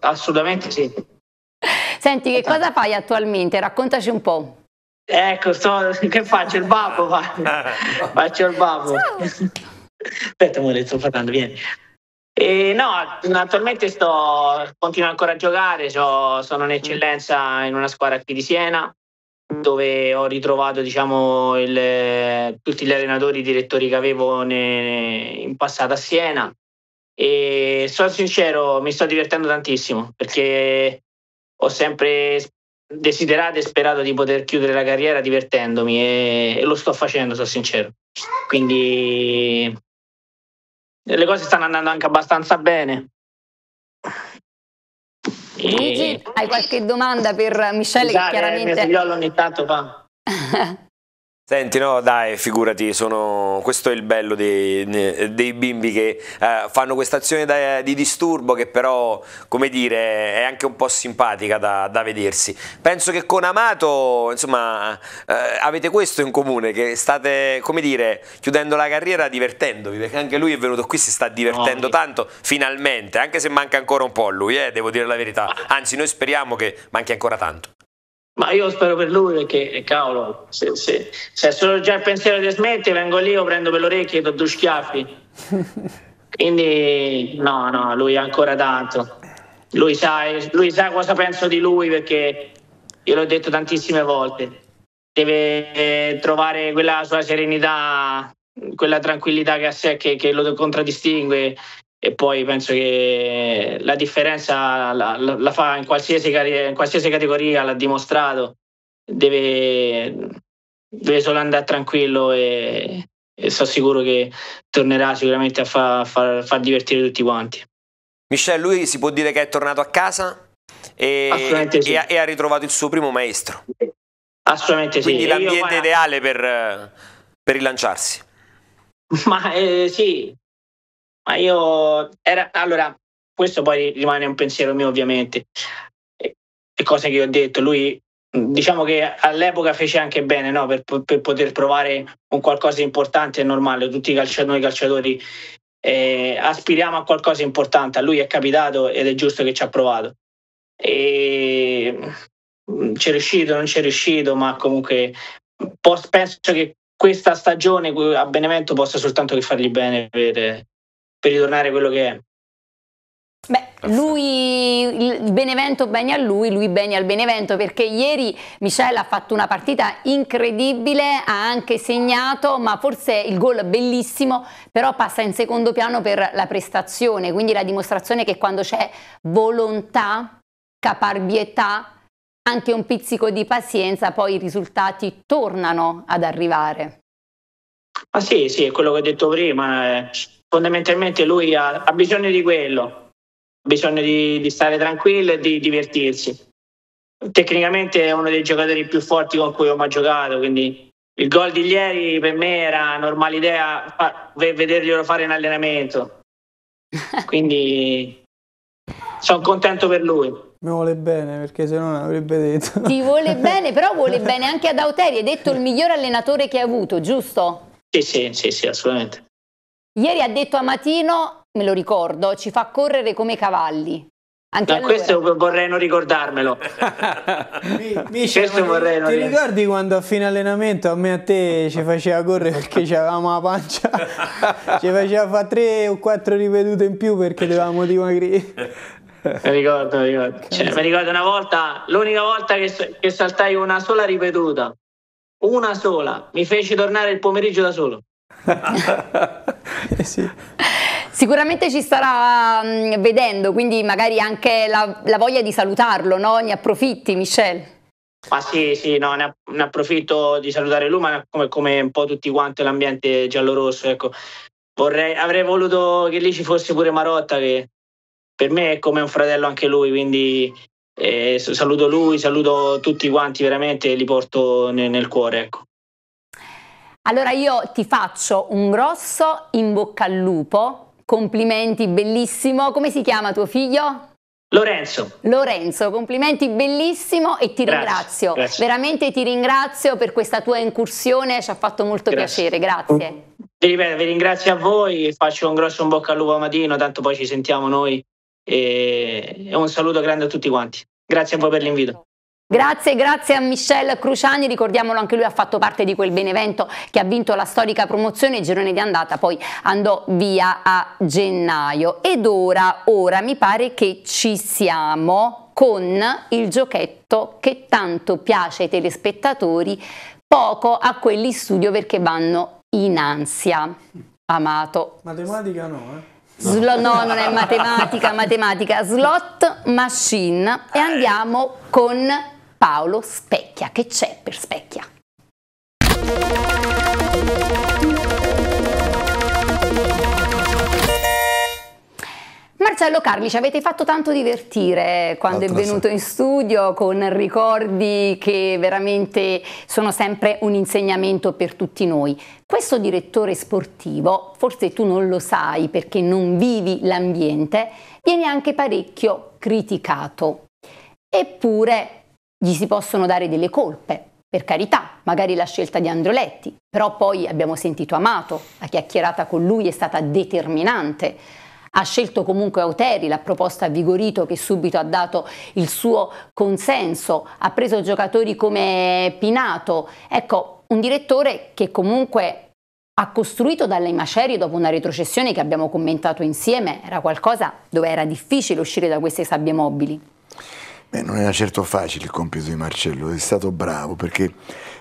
Assolutamente sì. Senti, che cosa esatto. fai attualmente? Raccontaci un po'. Ecco, sto... che faccio? Il babbo? faccio il babbo. Ciao. Aspetta, amore, sto parlando, vieni. E no, attualmente sto, continuo ancora a giocare, so, sono mm. eccellenza in una squadra qui di Siena dove ho ritrovato diciamo, il, tutti gli allenatori e direttori che avevo ne, in passato a Siena e sono sincero mi sto divertendo tantissimo perché ho sempre desiderato e sperato di poter chiudere la carriera divertendomi e, e lo sto facendo sono sincero quindi le cose stanno andando anche abbastanza bene. E... Luigi, hai qualche domanda per Michele? Esatto, che eh, chiaramente... ogni tanto fa. Senti, no, dai, figurati, sono... questo è il bello dei, dei bimbi che eh, fanno questa azione da, di disturbo che però, come dire, è anche un po' simpatica da, da vedersi. Penso che con Amato, insomma, eh, avete questo in comune, che state, come dire, chiudendo la carriera divertendovi, perché anche lui è venuto qui, si sta divertendo no, tanto, finalmente, anche se manca ancora un po' lui, eh, devo dire la verità. Anzi, noi speriamo che manchi ancora tanto. Ma io spero per lui perché, eh, cavolo, se, se, se solo già il pensiero di smetti, vengo lì, io prendo per l'orecchio e do due schiaffi. Quindi, no, no, lui ha ancora tanto. Lui sa, lui sa, cosa penso di lui perché io l'ho detto tantissime volte. Deve eh, trovare quella sua serenità, quella tranquillità che ha sé che, che lo contraddistingue e poi penso che la differenza la, la, la fa in qualsiasi, in qualsiasi, categoria, l'ha dimostrato, deve, deve solo andare tranquillo e, e sono sicuro che tornerà sicuramente a far, far, far divertire tutti quanti. Michel, lui si può dire che è tornato a casa e, sì. e, e ha ritrovato il suo primo maestro. Assolutamente Quindi sì. Quindi l'ambiente io, ideale per, per rilanciarsi. Ma eh, sì, ma io era allora, questo poi rimane un pensiero mio, ovviamente. E, e cose che ho detto, lui diciamo che all'epoca fece anche bene no? per, per, poter provare un qualcosa di importante e normale. Tutti calciatori, noi calciatori eh, aspiriamo a qualcosa di importante. A lui è capitato ed è giusto che ci ha provato. E mm, c'è riuscito, non c'è riuscito, ma comunque mm, penso che questa stagione a Benevento possa soltanto che fargli bene per, per ritornare quello che è. Beh, lui, il Benevento bene a lui, lui bene al Benevento perché ieri Michel ha fatto una partita incredibile, ha anche segnato, ma forse il gol bellissimo, però passa in secondo piano per la prestazione, quindi la dimostrazione che quando c'è volontà, caparbietà, anche un pizzico di pazienza, poi i risultati tornano ad arrivare. Ah sì, sì, è quello che ho detto prima. Eh fondamentalmente lui ha, ha bisogno di quello, ha bisogno di, di stare tranquillo e di divertirsi. Tecnicamente è uno dei giocatori più forti con cui ho mai giocato, quindi il gol di ieri per me era normale idea vederglielo fare in allenamento. Quindi sono contento per lui. Mi vuole bene perché se no non avrebbe detto. Ti vuole bene, però vuole bene anche ad Auteri. Hai detto il miglior allenatore che hai avuto, giusto? Sì, sì, sì, sì assolutamente. Ieri ha detto a Matino, me lo ricordo, ci fa correre come cavalli. Anche Ma allora. questo vorrei non ricordarmelo. mi, Mice, questo vorrei ti, non ti ricordi quando a fine allenamento a me e a te ci faceva correre perché avevamo la pancia? ci faceva fare tre o quattro ripetute in più perché dovevamo dimagrire. Mi ricordo, mi ricordo. Cioè, mi ricordo una volta, l'unica volta che, che saltai una sola ripetuta, una sola, mi feci tornare il pomeriggio da solo. Eh sì. Sicuramente ci starà mm, vedendo, quindi magari anche la, la voglia di salutarlo, no? Ne approfitti, Michel. Ma ah, sì, sì, no, ne, approfitto di salutare lui, ma come, come un po' tutti quanti l'ambiente giallo-rosso. Ecco. Vorrei, avrei voluto che lì ci fosse pure Marotta, che per me è come un fratello anche lui, quindi eh, saluto lui, saluto tutti quanti veramente e li porto nel, nel cuore. Ecco. Allora io ti faccio un grosso in bocca al lupo, complimenti bellissimo, come si chiama tuo figlio? Lorenzo. Lorenzo, complimenti bellissimo e ti grazie, ringrazio. Grazie. Veramente ti ringrazio per questa tua incursione, ci ha fatto molto grazie. piacere, grazie. Vi, ripeto, vi ringrazio a voi, faccio un grosso in bocca al lupo a Matino, tanto poi ci sentiamo noi e un saluto grande a tutti quanti. Grazie a voi per l'invito. Grazie, grazie a Michel Cruciani, ricordiamolo anche lui ha fatto parte di quel Benevento che ha vinto la storica promozione, il girone di andata poi andò via a gennaio ed ora, ora mi pare che ci siamo con il giochetto che tanto piace ai telespettatori, poco a quelli in studio perché vanno in ansia. Amato. Matematica no, eh? No. no, non è matematica, matematica, slot machine e andiamo con Paolo Specchia. Che c'è per Specchia? Marcello Carli, ci avete fatto tanto divertire quando Altra è venuto in studio con ricordi che veramente sono sempre un insegnamento per tutti noi. Questo direttore sportivo, forse tu non lo sai perché non vivi l'ambiente, viene anche parecchio criticato. Eppure gli si possono dare delle colpe, per carità, magari la scelta di Androletti, però poi abbiamo sentito Amato, la chiacchierata con lui è stata determinante. Ha scelto comunque Auteri, l'ha proposta a Vigorito che subito ha dato il suo consenso, ha preso giocatori come Pinato. Ecco, un direttore che comunque ha costruito dalle macerie dopo una retrocessione che abbiamo commentato insieme, era qualcosa dove era difficile uscire da queste sabbie mobili. Beh, non era certo facile il compito di Marcello, è stato bravo perché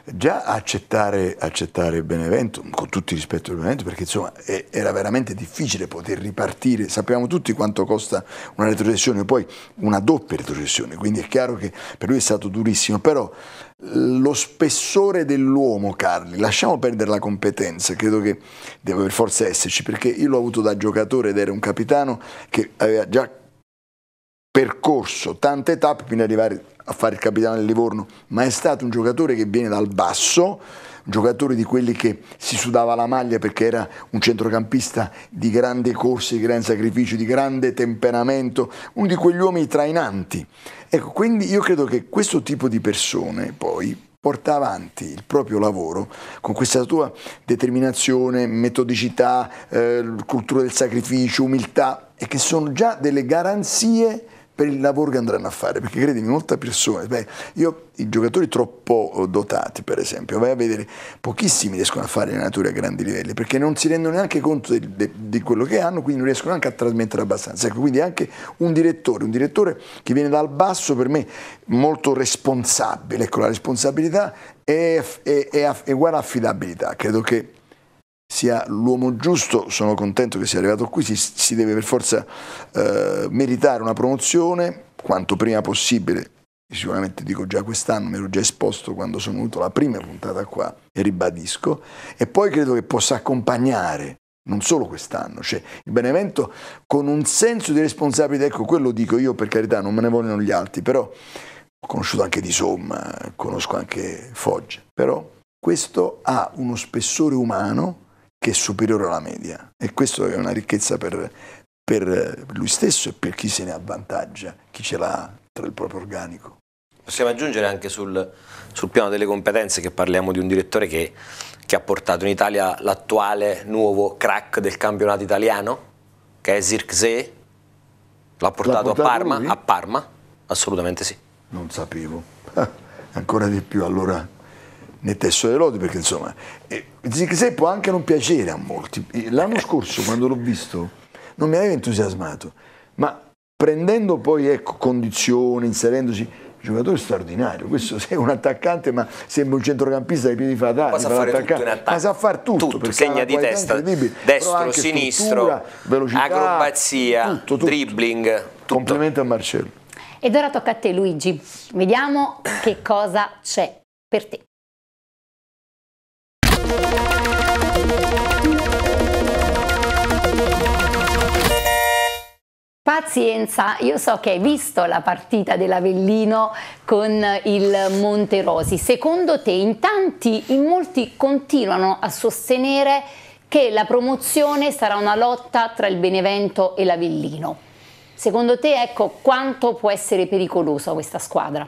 già accettare, accettare Benevento, con tutti i rispetto del Benevento, perché insomma è, era veramente difficile poter ripartire, sappiamo tutti quanto costa una retrocessione, poi una doppia retrocessione, quindi è chiaro che per lui è stato durissimo, però lo spessore dell'uomo, Carli, lasciamo perdere la competenza, credo che deve per forza esserci, perché io l'ho avuto da giocatore ed era un capitano che aveva già percorso tante tappe fino ad arrivare a fare il capitano del Livorno, ma è stato un giocatore che viene dal basso, un giocatore di quelli che si sudava la maglia perché era un centrocampista di grande corsa, di gran sacrificio, di grande temperamento, uno di quegli uomini trainanti. Ecco, quindi io credo che questo tipo di persone poi porta avanti il proprio lavoro con questa tua determinazione, metodicità, eh, cultura del sacrificio, umiltà e che sono già delle garanzie per il lavoro che andranno a fare, perché credimi, molte persone, beh, io i giocatori troppo eh, dotati, per esempio, vai a vedere, pochissimi riescono a fare allenatori a grandi livelli, perché non si rendono neanche conto di, di, di, quello che hanno, quindi non riescono neanche a trasmettere abbastanza. Ecco, quindi anche un direttore, un direttore che viene dal basso, per me molto responsabile, ecco, la responsabilità è, è, è, è uguale a affidabilità, credo che sia l'uomo giusto, sono contento che sia arrivato qui, si, si deve per forza eh, meritare una promozione quanto prima possibile. Sicuramente dico già quest'anno, mi ero già esposto quando sono venuto la prima puntata qua e ribadisco, e poi credo che possa accompagnare non solo quest'anno, cioè il Benevento con un senso di responsabilità, ecco quello dico io per carità, non me ne vogliono gli altri, però ho conosciuto anche Di Somma, conosco anche Foggia, però questo ha uno spessore umano che è superiore alla media e questo è una ricchezza per, per lui stesso e per chi se ne avvantaggia, chi ce l'ha tra il proprio organico. Possiamo aggiungere anche sul, sul piano delle competenze che parliamo di un direttore che, che ha portato in Italia l'attuale nuovo crack del campionato italiano, che è Zirkzee, l'ha portato, portato, a Parma, lui? a Parma, assolutamente sì. Non sapevo, ancora di più allora nel testo delle lodi, perché insomma, Zigzag può anche non piacere a molti. L'anno scorso, quando l'ho visto, non mi aveva entusiasmato, ma prendendo poi ecco, condizioni, inserendosi, giocatore straordinario, questo è un attaccante ma sembra un centrocampista ai piedi fatali, ma sa fare tutto in ma sa far tutto, tutto segna di testa, destro, sinistro, velocità, acrobazia, tutto, tutto. dribbling, tutto. complimento a Marcello. Ed ora tocca a te Luigi, vediamo che cosa c'è per te. Pazienza, io so che hai visto la partita dell'Avellino con il Monterosi. Secondo te in tanti, in molti continuano a sostenere che la promozione sarà una lotta tra il Benevento e l'Avellino. Secondo te, ecco, quanto può essere pericolosa questa squadra?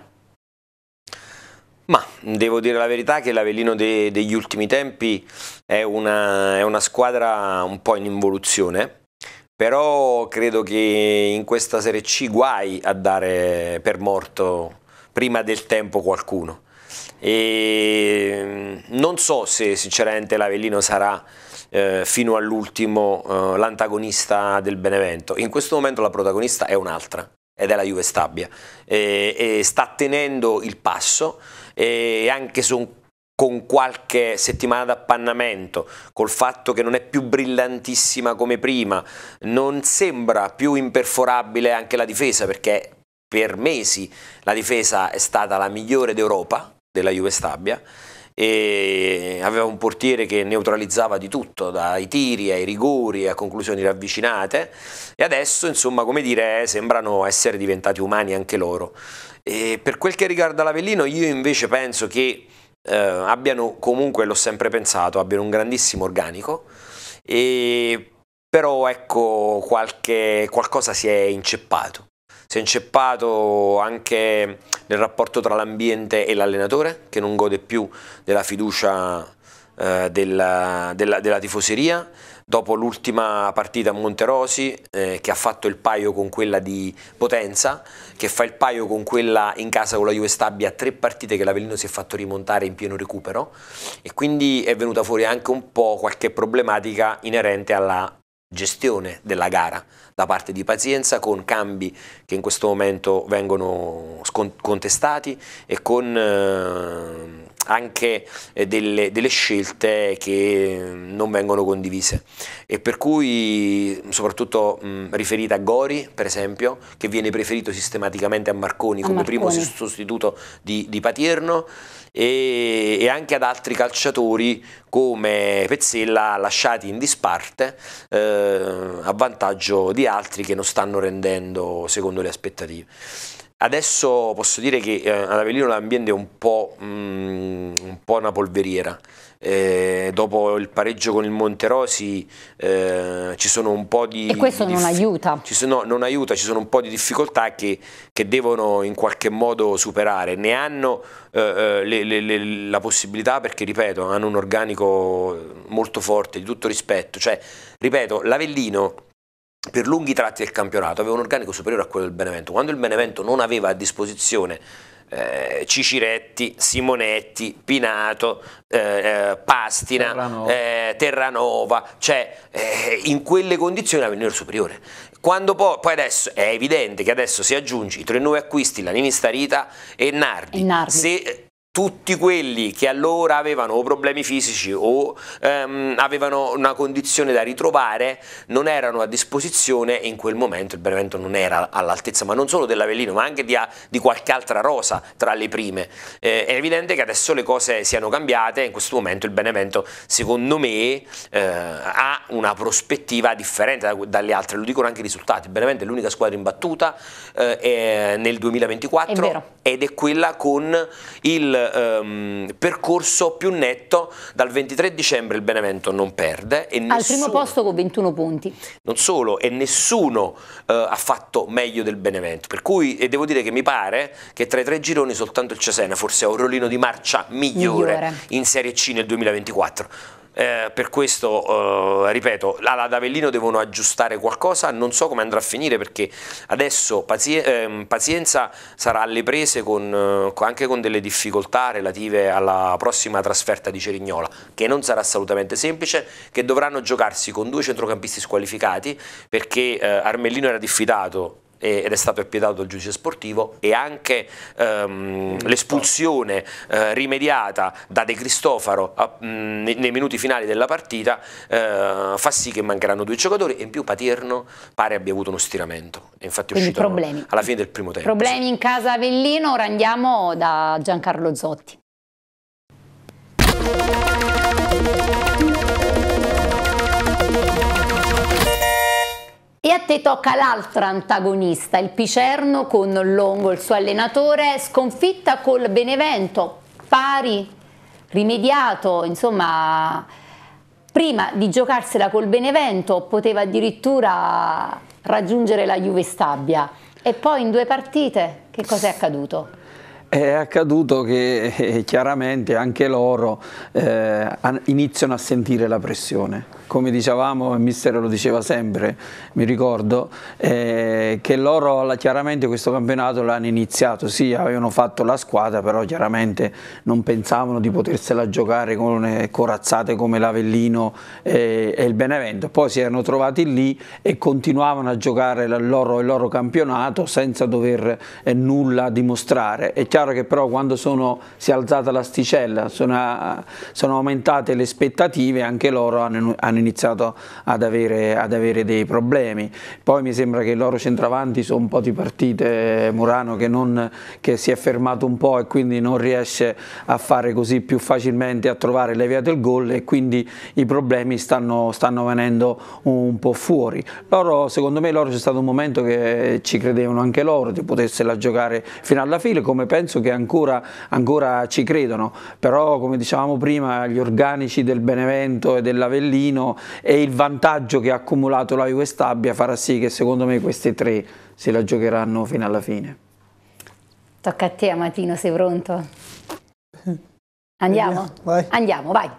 Ma devo dire la verità che l'Avellino de, degli ultimi tempi è una, è una squadra un po' in involuzione però credo che in questa Serie C guai a dare per morto prima del tempo qualcuno e mm, non so se sinceramente l'Avellino sarà eh, fino all'ultimo eh, l'antagonista del Benevento in questo momento la protagonista è un'altra ed è la Juve Stabia e, e sta tenendo il passo e anche un, con qualche settimana d'appannamento, col fatto che non è più brillantissima come prima, non sembra più imperforabile anche la difesa, perché per mesi la difesa è stata la migliore d'Europa, della Juve Stabia, e aveva un portiere che neutralizzava di tutto, dai tiri ai rigori a conclusioni ravvicinate e adesso insomma come dire sembrano essere diventati umani anche loro. E per quel che riguarda l'Avellino, io invece penso che eh, abbiano comunque, l'ho sempre pensato, abbiano un grandissimo organico, e, però ecco qualche, qualcosa si è inceppato. Si è inceppato anche nel rapporto tra l'ambiente e l'allenatore, che non gode più della fiducia eh, della, della, della tifoseria dopo l'ultima partita a Monterosi eh, che ha fatto il paio con quella di Potenza, che fa il paio con quella in casa con la Juve Stabia, tre partite che l'Avellino si è fatto rimontare in pieno recupero e quindi è venuta fuori anche un po' qualche problematica inerente alla gestione della gara da parte di Pazienza con cambi che in questo momento vengono contestati e con eh, anche eh, delle, delle, scelte che mm, non vengono condivise e per cui mm, soprattutto mh, mm, riferita a Gori per esempio che viene preferito sistematicamente a Marconi a come Marconi. primo sostituto di, di Patierno e, e, anche ad altri calciatori come Pezzella lasciati in disparte eh, a vantaggio di altri che non stanno rendendo secondo le aspettative. Adesso posso dire che eh, ad Avellino l'ambiente è un po', mm, un po una polveriera. Eh, dopo il pareggio con il Monterosi eh, ci sono un po' di... E questo non aiuta. Sono, non aiuta. ci sono un po' di difficoltà che, che devono in qualche modo superare. Ne hanno eh, eh, le, le, le, la possibilità perché, ripeto, hanno un organico molto forte, di tutto rispetto. Cioè, ripeto, l'Avellino per lunghi tratti del campionato aveva un organico superiore a quello del Benevento. Quando il Benevento non aveva a disposizione eh, Ciciretti, Simonetti, Pinato, eh, eh Pastina, Terranova, eh, Terranova cioè eh, in quelle condizioni aveva il superiore. Quando poi, poi, adesso è evidente che adesso si aggiunge i tre nuovi acquisti, Lanini Starita e Nardi. Nardi. Se, tutti quelli che allora avevano problemi fisici o ehm, avevano una condizione da ritrovare non erano a disposizione in quel momento il Benevento non era all'altezza ma non solo dell'Avellino ma anche di, di, qualche altra rosa tra le prime eh, è evidente che adesso le cose siano cambiate in questo momento il Benevento secondo me eh, ha una prospettiva differente dalle altre lo dicono anche i risultati il Benevento è l'unica squadra imbattuta eh, nel 2024 è ed è quella con il il ehm, percorso più netto. Dal 23 dicembre il Benevento non perde. E nessuno, Al primo posto con 21 punti. Non solo, e nessuno eh, ha fatto meglio del Benevento. Per cui, e devo dire che mi pare che tra i tre gironi soltanto il Cesena forse ha un rollino di marcia migliore, migliore. in Serie C nel 2024 eh, per questo eh, ripeto, alla D'Avellino devono aggiustare qualcosa, non so come andrà a finire perché adesso ehm, Pazienza sarà alle prese con, eh, anche con delle difficoltà relative alla prossima trasferta di Cerignola, che non sarà assolutamente semplice, che dovranno giocarsi con due centrocampisti squalificati perché eh, Armellino era diffidato ed è stato epidato il giudice sportivo e anche ehm, l'espulsione eh, rimediata da De Cristofaro a, mh, nei minuti finali della partita eh, fa sì che mancheranno due giocatori e in più Paterno pare abbia avuto uno stiramento e infatti è Quindi uscito problemi. alla fine del primo tempo problemi in casa Avellino ora andiamo da Giancarlo Zotti E a te tocca l'altra antagonista, il Picerno con Longo, il suo allenatore, sconfitta col Benevento, pari, rimediato, insomma, prima di giocarsela col Benevento poteva addirittura raggiungere la Juve Stabia. E poi in due partite che cosa è accaduto? È accaduto che eh, chiaramente anche loro eh, iniziano a sentire la pressione come dicevamo, il mister lo diceva sempre, mi ricordo, eh, che loro chiaramente questo campionato l'hanno iniziato, sì avevano fatto la squadra, però chiaramente non pensavano di potersela giocare con corazzate come l'Avellino e, e il Benevento, poi si erano trovati lì e continuavano a giocare il loro, il loro campionato senza dover eh, nulla dimostrare. È chiaro che però quando sono, si è alzata l'asticella, sono, sono, aumentate le aspettative, anche loro hanno, hanno iniziato ad avere, ad avere dei problemi. Poi mi sembra che i loro centravanti sono un po' di partite Murano che, non, che si è fermato un po' e quindi non riesce a fare così più facilmente a trovare le vie del gol e quindi i problemi stanno, stanno venendo un po' fuori. Loro, secondo me loro c'è stato un momento che ci credevano anche loro di potersela giocare fino alla fine, come penso che ancora, ancora ci credono, però come dicevamo prima gli organici del Benevento e dell'Avellino e il vantaggio che ha accumulato la Juve Stabia farà sì che secondo me questi tre se la giocheranno fino alla fine. Tocca a te Amatino, sei pronto? Andiamo? Vai. Andiamo, vai!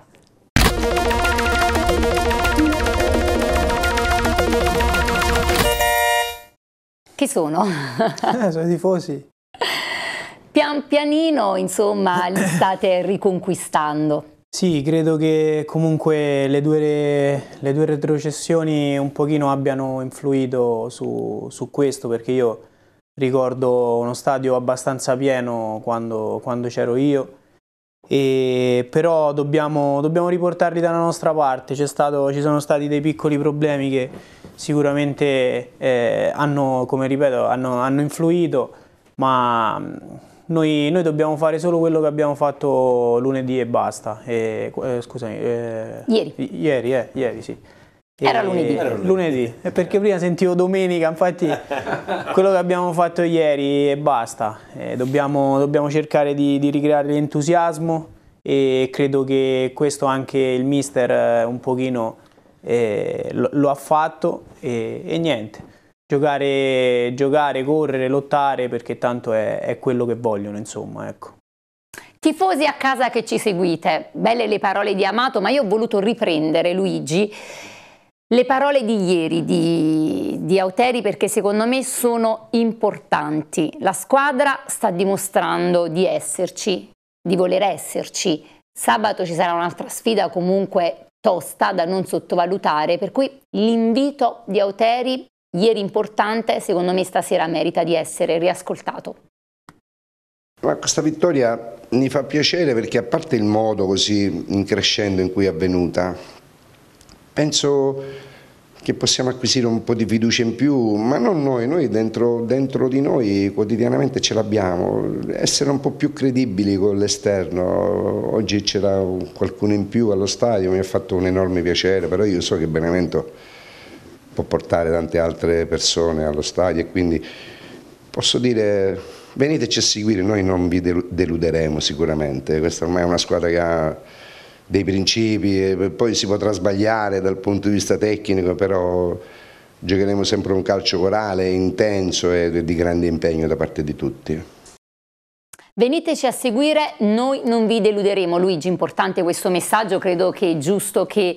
Chi sono? Eh, sono i tifosi. Pian pianino, insomma, li state riconquistando. Sì, credo che comunque le due, le due retrocessioni un pochino abbiano influito su, su, questo perché io ricordo uno stadio abbastanza pieno quando, quando c'ero io e però dobbiamo, dobbiamo, riportarli dalla nostra parte, stato, ci sono stati dei piccoli problemi che sicuramente eh, hanno, come ripeto, hanno, hanno influito ma noi, noi, dobbiamo fare solo quello che abbiamo fatto lunedì e basta. E, eh, scusami. Eh, ieri. Ieri, eh, ieri sì. Era lunedì. Era lunedì. lunedì. perché prima sentivo domenica, infatti quello che abbiamo fatto ieri e basta. Eh, dobbiamo, dobbiamo, cercare di, di, ricreare l'entusiasmo e credo che questo anche il mister eh, un pochino eh, lo, lo, ha fatto e, e niente giocare, giocare correre, lottare perché tanto è, è quello che vogliono insomma ecco. Tifosi a casa che ci seguite, belle le parole di Amato ma io ho voluto riprendere Luigi le parole di ieri di, di, Auteri perché secondo me sono importanti. La squadra sta dimostrando di esserci, di voler esserci. Sabato ci sarà un'altra sfida comunque tosta da non sottovalutare, per cui l'invito di Auteri ieri importante, secondo me stasera merita di essere riascoltato. Ma questa vittoria mi fa piacere perché a parte il modo così increscendo in cui è avvenuta, penso che possiamo acquisire un po' di fiducia in più, ma non noi, noi dentro, dentro di noi quotidianamente ce l'abbiamo, essere un po' più credibili con l'esterno, oggi c'era qualcuno in più allo stadio, mi ha fatto un enorme piacere, però io so che Benevento può portare tante altre persone allo stadio e quindi posso dire veniteci a seguire, noi non vi deluderemo sicuramente, questa ormai è una squadra che ha dei principi, e poi si potrà sbagliare dal punto di vista tecnico, però giocheremo sempre un calcio corale, intenso e di grande impegno da parte di tutti. Veniteci a seguire, noi non vi deluderemo. Luigi, importante questo messaggio, credo che è giusto che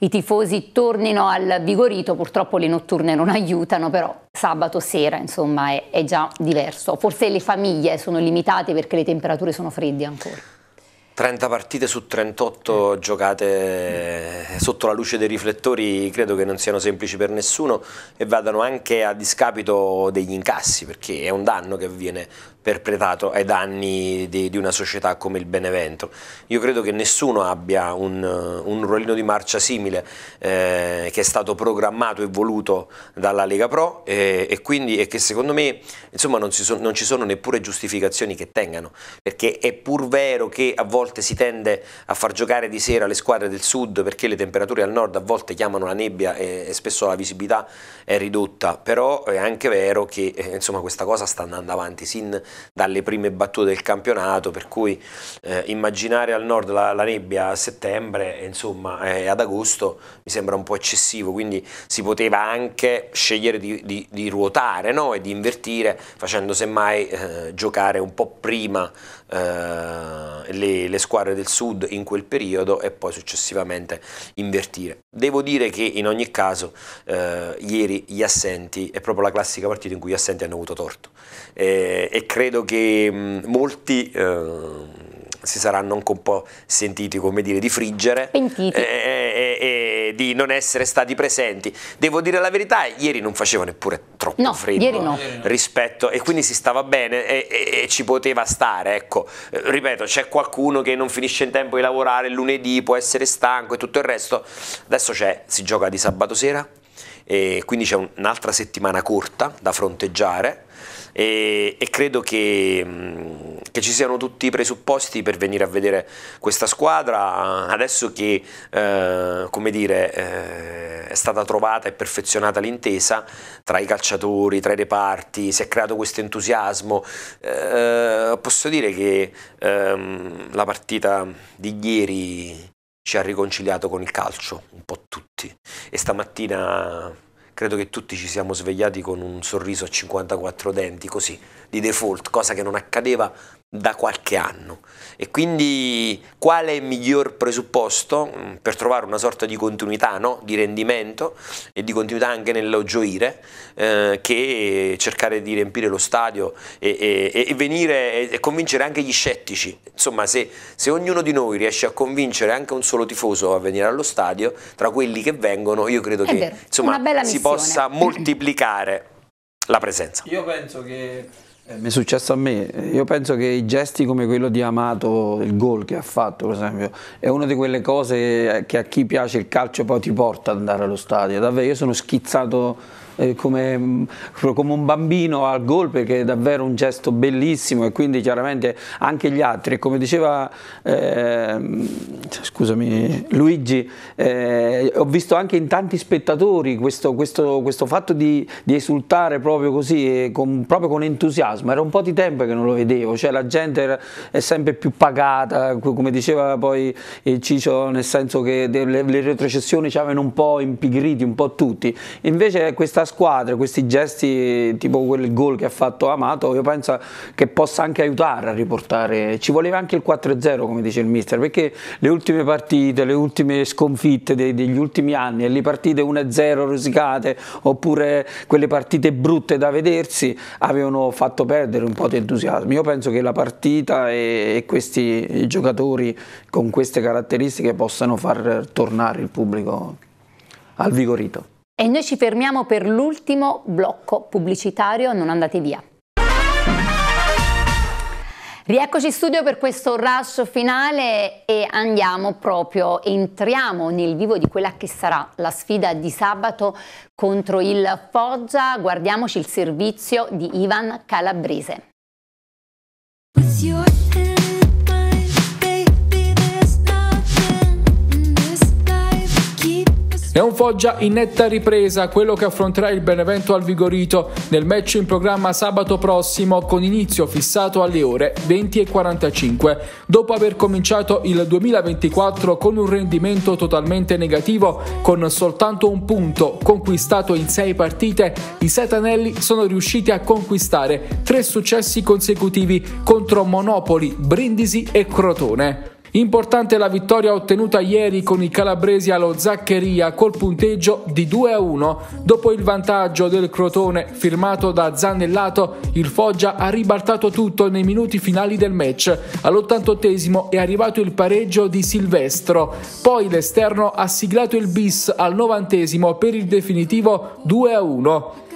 i tifosi tornino al vigorito, purtroppo le notturne non aiutano, però sabato sera insomma è, è già diverso. Forse le famiglie sono limitate perché le temperature sono fredde ancora. 30 partite su 38 mm. giocate sotto la luce dei riflettori credo che non siano semplici per nessuno e vadano anche a discapito degli incassi perché è un danno che viene perpetrato ai danni di, di una società come il Benevento. Io credo che nessuno abbia un, un rollino di marcia simile eh, che è stato programmato e voluto dalla Lega Pro e, e quindi e che secondo me insomma, non, so, non ci sono neppure giustificazioni che tengano perché è pur vero che a volte volte si tende a far giocare di sera le squadre del sud perché le temperature al nord a volte chiamano la nebbia e, e spesso la visibilità è ridotta, però è anche vero che eh, insomma, questa cosa sta andando avanti sin dalle prime battute del campionato, per cui eh, immaginare al nord la, la nebbia a settembre eh, e eh, ad agosto mi sembra un po' eccessivo, quindi si poteva anche scegliere di, di, di ruotare no? e di invertire facendo semmai eh, giocare un po' prima eh, le, le squadre del sud in quel periodo e poi successivamente invertire. Devo dire che in ogni caso eh, ieri gli assenti è proprio la classica partita in cui gli assenti hanno avuto torto eh, e credo che mh, mm, molti eh, si saranno anche un po' sentiti come dire di friggere. Pentiti. E, di non essere stati presenti. Devo dire la verità, ieri non faceva neppure troppo no, freddo no. rispetto e quindi si stava bene e, e, e ci poteva stare. Ecco, eh, ripeto, c'è qualcuno che non finisce in tempo di lavorare lunedì, può essere stanco e tutto il resto. Adesso c'è, si gioca di sabato sera. E quindi c'è un'altra settimana corta da fronteggiare e, e credo che, mm, che, ci siano tutti i presupposti per venire a vedere questa squadra adesso che eh, dire, eh, è stata trovata e perfezionata l'intesa tra i calciatori, tra i reparti, si è creato questo entusiasmo, eh, posso dire che ehm, la partita di ieri ci ha riconciliato con il calcio, un po' tutti. E stamattina credo che tutti ci siamo svegliati con un sorriso a 54 denti, così, di default, cosa che non accadeva da qualche anno e quindi quale è il miglior presupposto mm, per trovare una sorta di continuità no? di rendimento e di continuità anche nello gioire eh, che cercare di riempire lo stadio e, e, e venire e, convincere anche gli scettici insomma se, se, ognuno di noi riesce a convincere anche un solo tifoso a venire allo stadio tra quelli che vengono io credo è che vero, insomma, si possa moltiplicare la presenza io penso che eh, mi è successo a me, io penso che i gesti come quello di Amato, il gol che ha fatto per esempio, è una di quelle cose che a chi piace il calcio poi ti porta ad andare allo stadio, davvero io sono schizzato eh, come, mm, come, un bambino al gol perché è davvero un gesto bellissimo e quindi chiaramente anche gli altri, come diceva eh, scusami, Luigi, eh, ho visto anche in tanti spettatori questo, questo, questo fatto di, di, esultare proprio così, con, proprio con entusiasmo, era un po' di tempo che non lo vedevo, cioè la gente era, è sempre più pagata, come diceva poi Ciccio, nel senso che le, le retrocessioni ci avevano un po' impigriti, un po' tutti, invece questa squadra, questi gesti tipo quel gol che ha fatto Amato, io penso che possa anche aiutare a riportare. Ci voleva anche il 4-0, come dice il mister, perché le ultime partite, le ultime sconfitte degli ultimi anni, e le partite 1-0 rosicate oppure quelle partite brutte da vedersi, avevano fatto perdere un po' di entusiasmo. Io penso che la partita e questi giocatori con queste caratteristiche possano far tornare il pubblico al vigorito. E noi ci fermiamo per l'ultimo blocco pubblicitario, non andate via. Rieccoci in studio per questo rush finale e andiamo proprio, entriamo nel vivo di quella che sarà la sfida di sabato contro il Foggia. Guardiamoci il servizio di Ivan Calabrese. È un Foggia in netta ripresa, quello che affronterà il Benevento al Vigorito nel match in programma sabato prossimo con inizio fissato alle ore 20.45, dopo aver cominciato il 2024 con un rendimento totalmente negativo, con soltanto un punto conquistato in sei partite, i Setanelli sono riusciti a conquistare tre successi consecutivi contro Monopoli, Brindisi e Crotone. Importante la vittoria ottenuta ieri con i calabresi allo Zaccheria col punteggio di 2 a 1. Dopo il vantaggio del Crotone firmato da Zannellato, il Foggia ha ribaltato tutto nei minuti finali del match. All'88 è arrivato il pareggio di Silvestro. Poi l'esterno ha siglato il bis al 90 per il definitivo 2 a 1.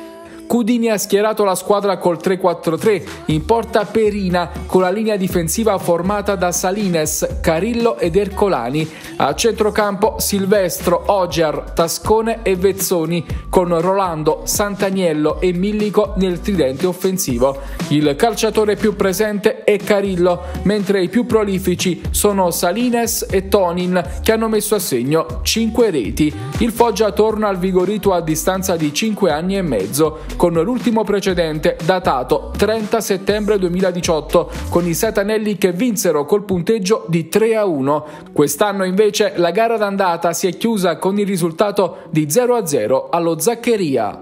Cudini ha schierato la squadra col 3-4-3, in porta Perina con la linea difensiva formata da Salines, Carillo ed Ercolani, a centrocampo Silvestro, Oger, Tascone e Vezzoni, con Rolando, Santaniello e Millico nel tridente offensivo. Il calciatore più presente è Carillo, mentre i più prolifici sono Salines e Tonin che hanno messo a segno 5 reti. Il Foggia torna al Vigorito a distanza di 5 anni e mezzo con l'ultimo precedente datato 30 settembre 2018 con i Satanelli che vinsero col punteggio di 3 a 1. Quest'anno invece la gara d'andata si è chiusa con il risultato di 0 a 0 allo Zaccheria.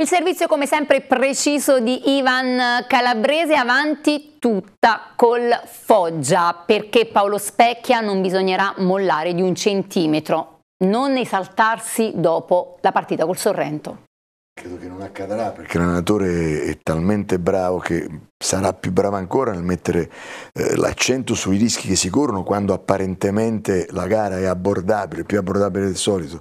Il servizio come sempre preciso di Ivan Calabrese avanti tutta col Foggia perché Paolo Specchia non bisognerà mollare di un centimetro, non esaltarsi dopo la partita col Sorrento. Credo che non accadrà perché l'allenatore è talmente bravo che sarà più bravo ancora nel mettere eh, l'accento sui rischi che si corrono quando apparentemente la gara è abbordabile, più abbordabile del solito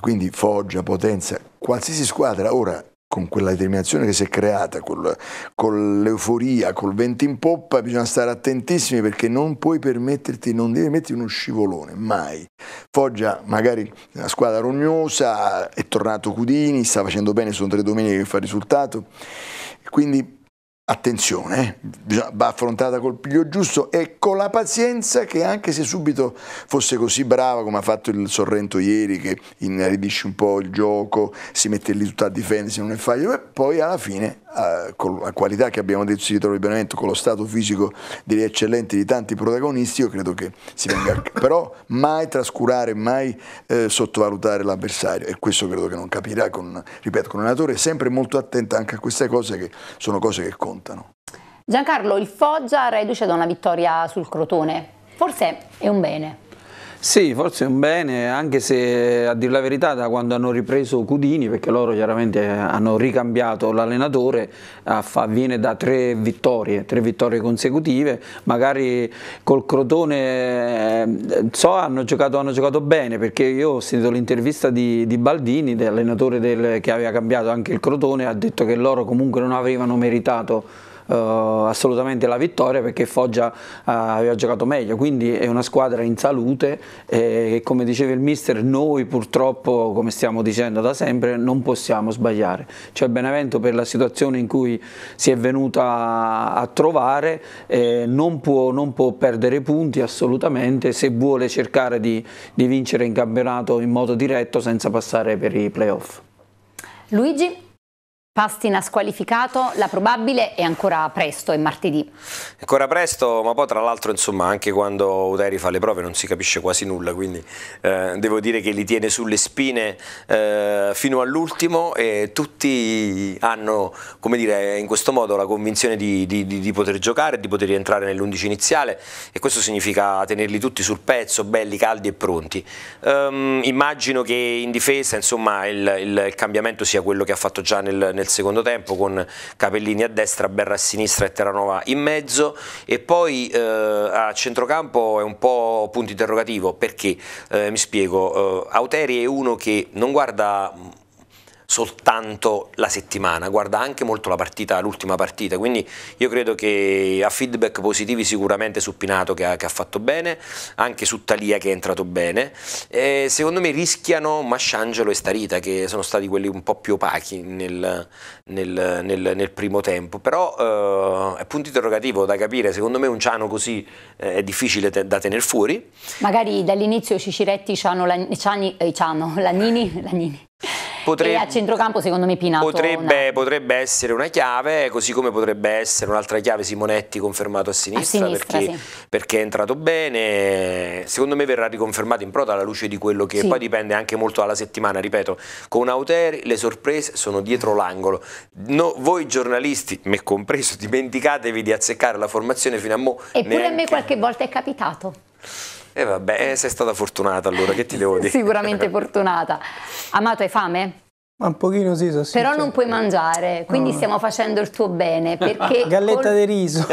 quindi Foggia, Potenza, qualsiasi squadra ora con quella determinazione che si è creata, col, con l'euforia, col vento in poppa, bisogna stare attentissimi perché non puoi permetterti, non devi metterti uno scivolone, mai. Foggia, magari una squadra rognosa, è tornato Cudini, sta facendo bene, sono tre domeniche che fa risultato, quindi attenzione, eh? va affrontata col piglio giusto e con la pazienza che anche se subito fosse così brava come ha fatto il Sorrento ieri che inaridisce un po' il gioco, si mette lì tutta a difendersi, non è facile, poi alla fine eh, con la qualità che abbiamo detto si di il Benevento, con lo stato fisico direi eccellente di tanti protagonisti, io credo che si venga, però mai trascurare, mai eh, sottovalutare l'avversario e questo credo che non capirà, con, ripeto, con un allenatore sempre molto attento anche a queste cose che sono cose che contano. Giancarlo, il Foggia reduce da una vittoria sul Crotone, forse è un bene. Sì, forse è un bene, anche se a dire la verità da quando hanno ripreso Cudini, perché loro chiaramente hanno ricambiato l'allenatore, viene da tre vittorie, tre vittorie consecutive, magari col Crotone ehm, so hanno giocato, hanno giocato bene, perché io ho sentito l'intervista di, di, Baldini, dell'allenatore del, che aveva cambiato anche il Crotone, ha detto che loro comunque non avevano meritato eh, assolutamente la vittoria perché Foggia eh, aveva giocato meglio, quindi è una squadra in salute e come diceva il mister noi purtroppo, come stiamo dicendo da sempre, non possiamo sbagliare. Cioè Benevento per la situazione in cui si è venuta a trovare eh, non, può, non, può, perdere punti assolutamente se vuole cercare di, di vincere in campionato in modo diretto senza passare per i playoff. Luigi, Pastina squalificato, la probabile è ancora presto, è martedì. Ancora presto, ma poi tra l'altro insomma anche quando Uderi fa le prove non si capisce quasi nulla, quindi eh, devo dire che li tiene sulle spine eh, fino all'ultimo e tutti hanno come dire in questo modo la convinzione di, di, di, di poter giocare, di poter rientrare nell'11 iniziale e questo significa tenerli tutti sul pezzo, belli, caldi e pronti. Um, immagino che in difesa insomma il, il, cambiamento sia quello che ha fatto già nel, nel nel secondo tempo con Capellini a destra, Berra a sinistra e Terranova in mezzo e poi eh, a centrocampo è un po' punto interrogativo perché eh, mi spiego, eh, Auteri è uno che non guarda soltanto la settimana, guarda anche molto la partita, l'ultima partita, quindi io credo che ha feedback positivi sicuramente su Pinato che ha, che ha fatto bene, anche su Talia che è entrato bene, e secondo me rischiano Masciangelo e Starita che sono stati quelli un po' più opachi nel, nel, nel, nel primo tempo, però eh, è punto interrogativo da capire, secondo me un Ciano così eh, è difficile te, da tenere fuori. Magari dall'inizio Ciciretti, Ciano, Lan, Ciani, eh, Ciano Lanini, Lagnini Potre... e a centrocampo secondo me Pinato potrebbe, no. potrebbe, essere una chiave così come potrebbe essere un'altra chiave Simonetti confermato a sinistra, a sinistra perché, sì. perché, è entrato bene secondo me verrà riconfermato in prota alla luce di quello che sì. poi dipende anche molto dalla settimana ripeto con Auteri le sorprese sono dietro l'angolo no, voi giornalisti me compreso dimenticatevi di azzeccare la formazione fino a mo' eppure neanche... a me qualche volta è capitato e eh vabbè, sei stata fortunata allora, che ti devo dire? Sicuramente fortunata. Amato, hai fame? Ma un pochino sì, sono Però non puoi mangiare, quindi no. stiamo facendo il tuo bene. Perché Galletta col... di riso.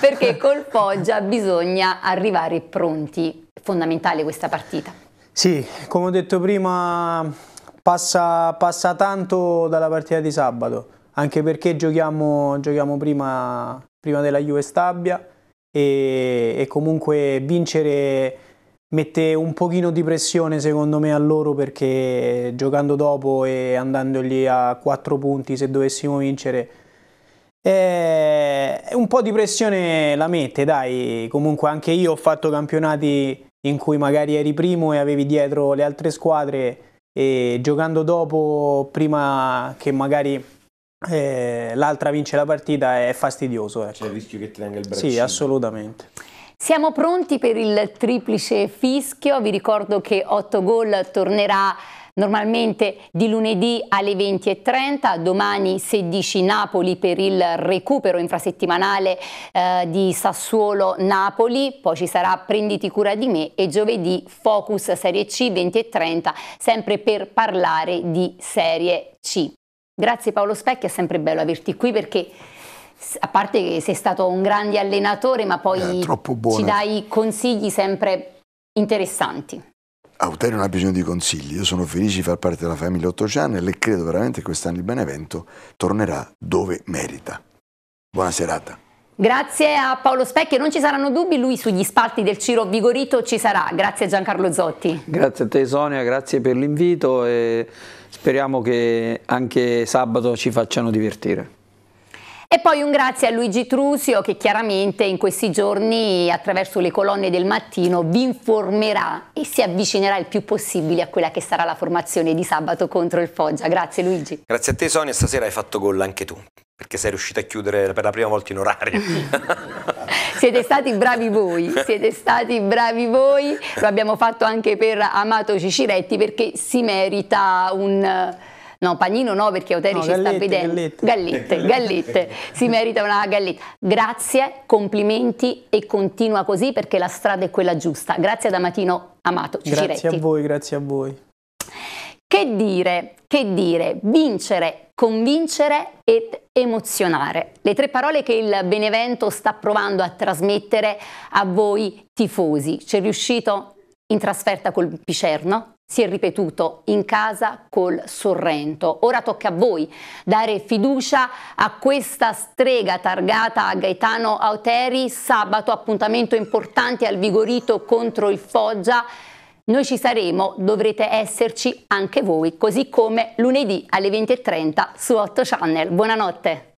perché col Poggia bisogna arrivare pronti. Fondamentale questa partita. Sì, come ho detto prima, passa, passa tanto dalla partita di sabato, anche perché giochiamo, giochiamo prima, prima della Juve Stabia e, e comunque vincere mette un pochino di pressione secondo me a loro perché giocando dopo e andandogli a 4 punti se dovessimo vincere eh, un po' di pressione la mette dai comunque anche io ho fatto campionati in cui magari eri primo e avevi dietro le altre squadre e giocando dopo prima che magari eh, l'altra vince la partita è fastidioso. Ecco. C'è il rischio che ti tenga il braccio. Sì, assolutamente. Siamo pronti per il triplice fischio, vi ricordo che 8 gol tornerà normalmente di lunedì alle 20.30, domani 16 Napoli per il recupero infrasettimanale eh, di Sassuolo-Napoli, poi ci sarà Prenditi cura di me e giovedì Focus Serie C 20.30, sempre per parlare di Serie C. Grazie Paolo Specchi, è sempre bello averti qui perché a parte che sei stato un grande allenatore, ma poi eh, ci dai consigli sempre interessanti. Auterio non ha bisogno di consigli, io sono felice di far parte della famiglia Ottociana e credo veramente che quest'anno il Benevento tornerà dove merita. Buona serata. Grazie a Paolo Specchi, non ci saranno dubbi, lui sugli spalti del Ciro Vigorito ci sarà. Grazie a Giancarlo Zotti. Grazie a te Sonia, grazie per l'invito. E... Speriamo che anche sabato ci facciano divertire. E poi un grazie a Luigi Trusio che chiaramente in questi giorni attraverso le colonne del mattino vi informerà e si avvicinerà il più possibile a quella che sarà la formazione di sabato contro il Foggia. Grazie Luigi. Grazie a te Sonia, stasera hai fatto gol anche tu perché sei riuscita a chiudere per la prima volta in orario. siete stati bravi voi, siete stati bravi voi, lo abbiamo fatto anche per Amato Ciciretti perché si merita un No, panino no perché Oteri no, ci gallette, sta vedendo. Gallette, gallette, gallette. si merita una galletta. Grazie, complimenti e continua così perché la strada è quella giusta. Grazie da Matino Amato. Grazie Ciretti. a voi, grazie a voi. Che dire, che dire, vincere, convincere ed emozionare. Le tre parole che il Benevento sta provando a trasmettere a voi tifosi. C'è riuscito in trasferta col Picerno, si è ripetuto in casa col Sorrento. Ora tocca a voi dare fiducia a questa strega targata a Gaetano Auteri. Sabato appuntamento importante al Vigorito contro il Foggia. Noi ci saremo, dovrete esserci anche voi, così come lunedì alle 20.30 su 8 Channel. Buonanotte.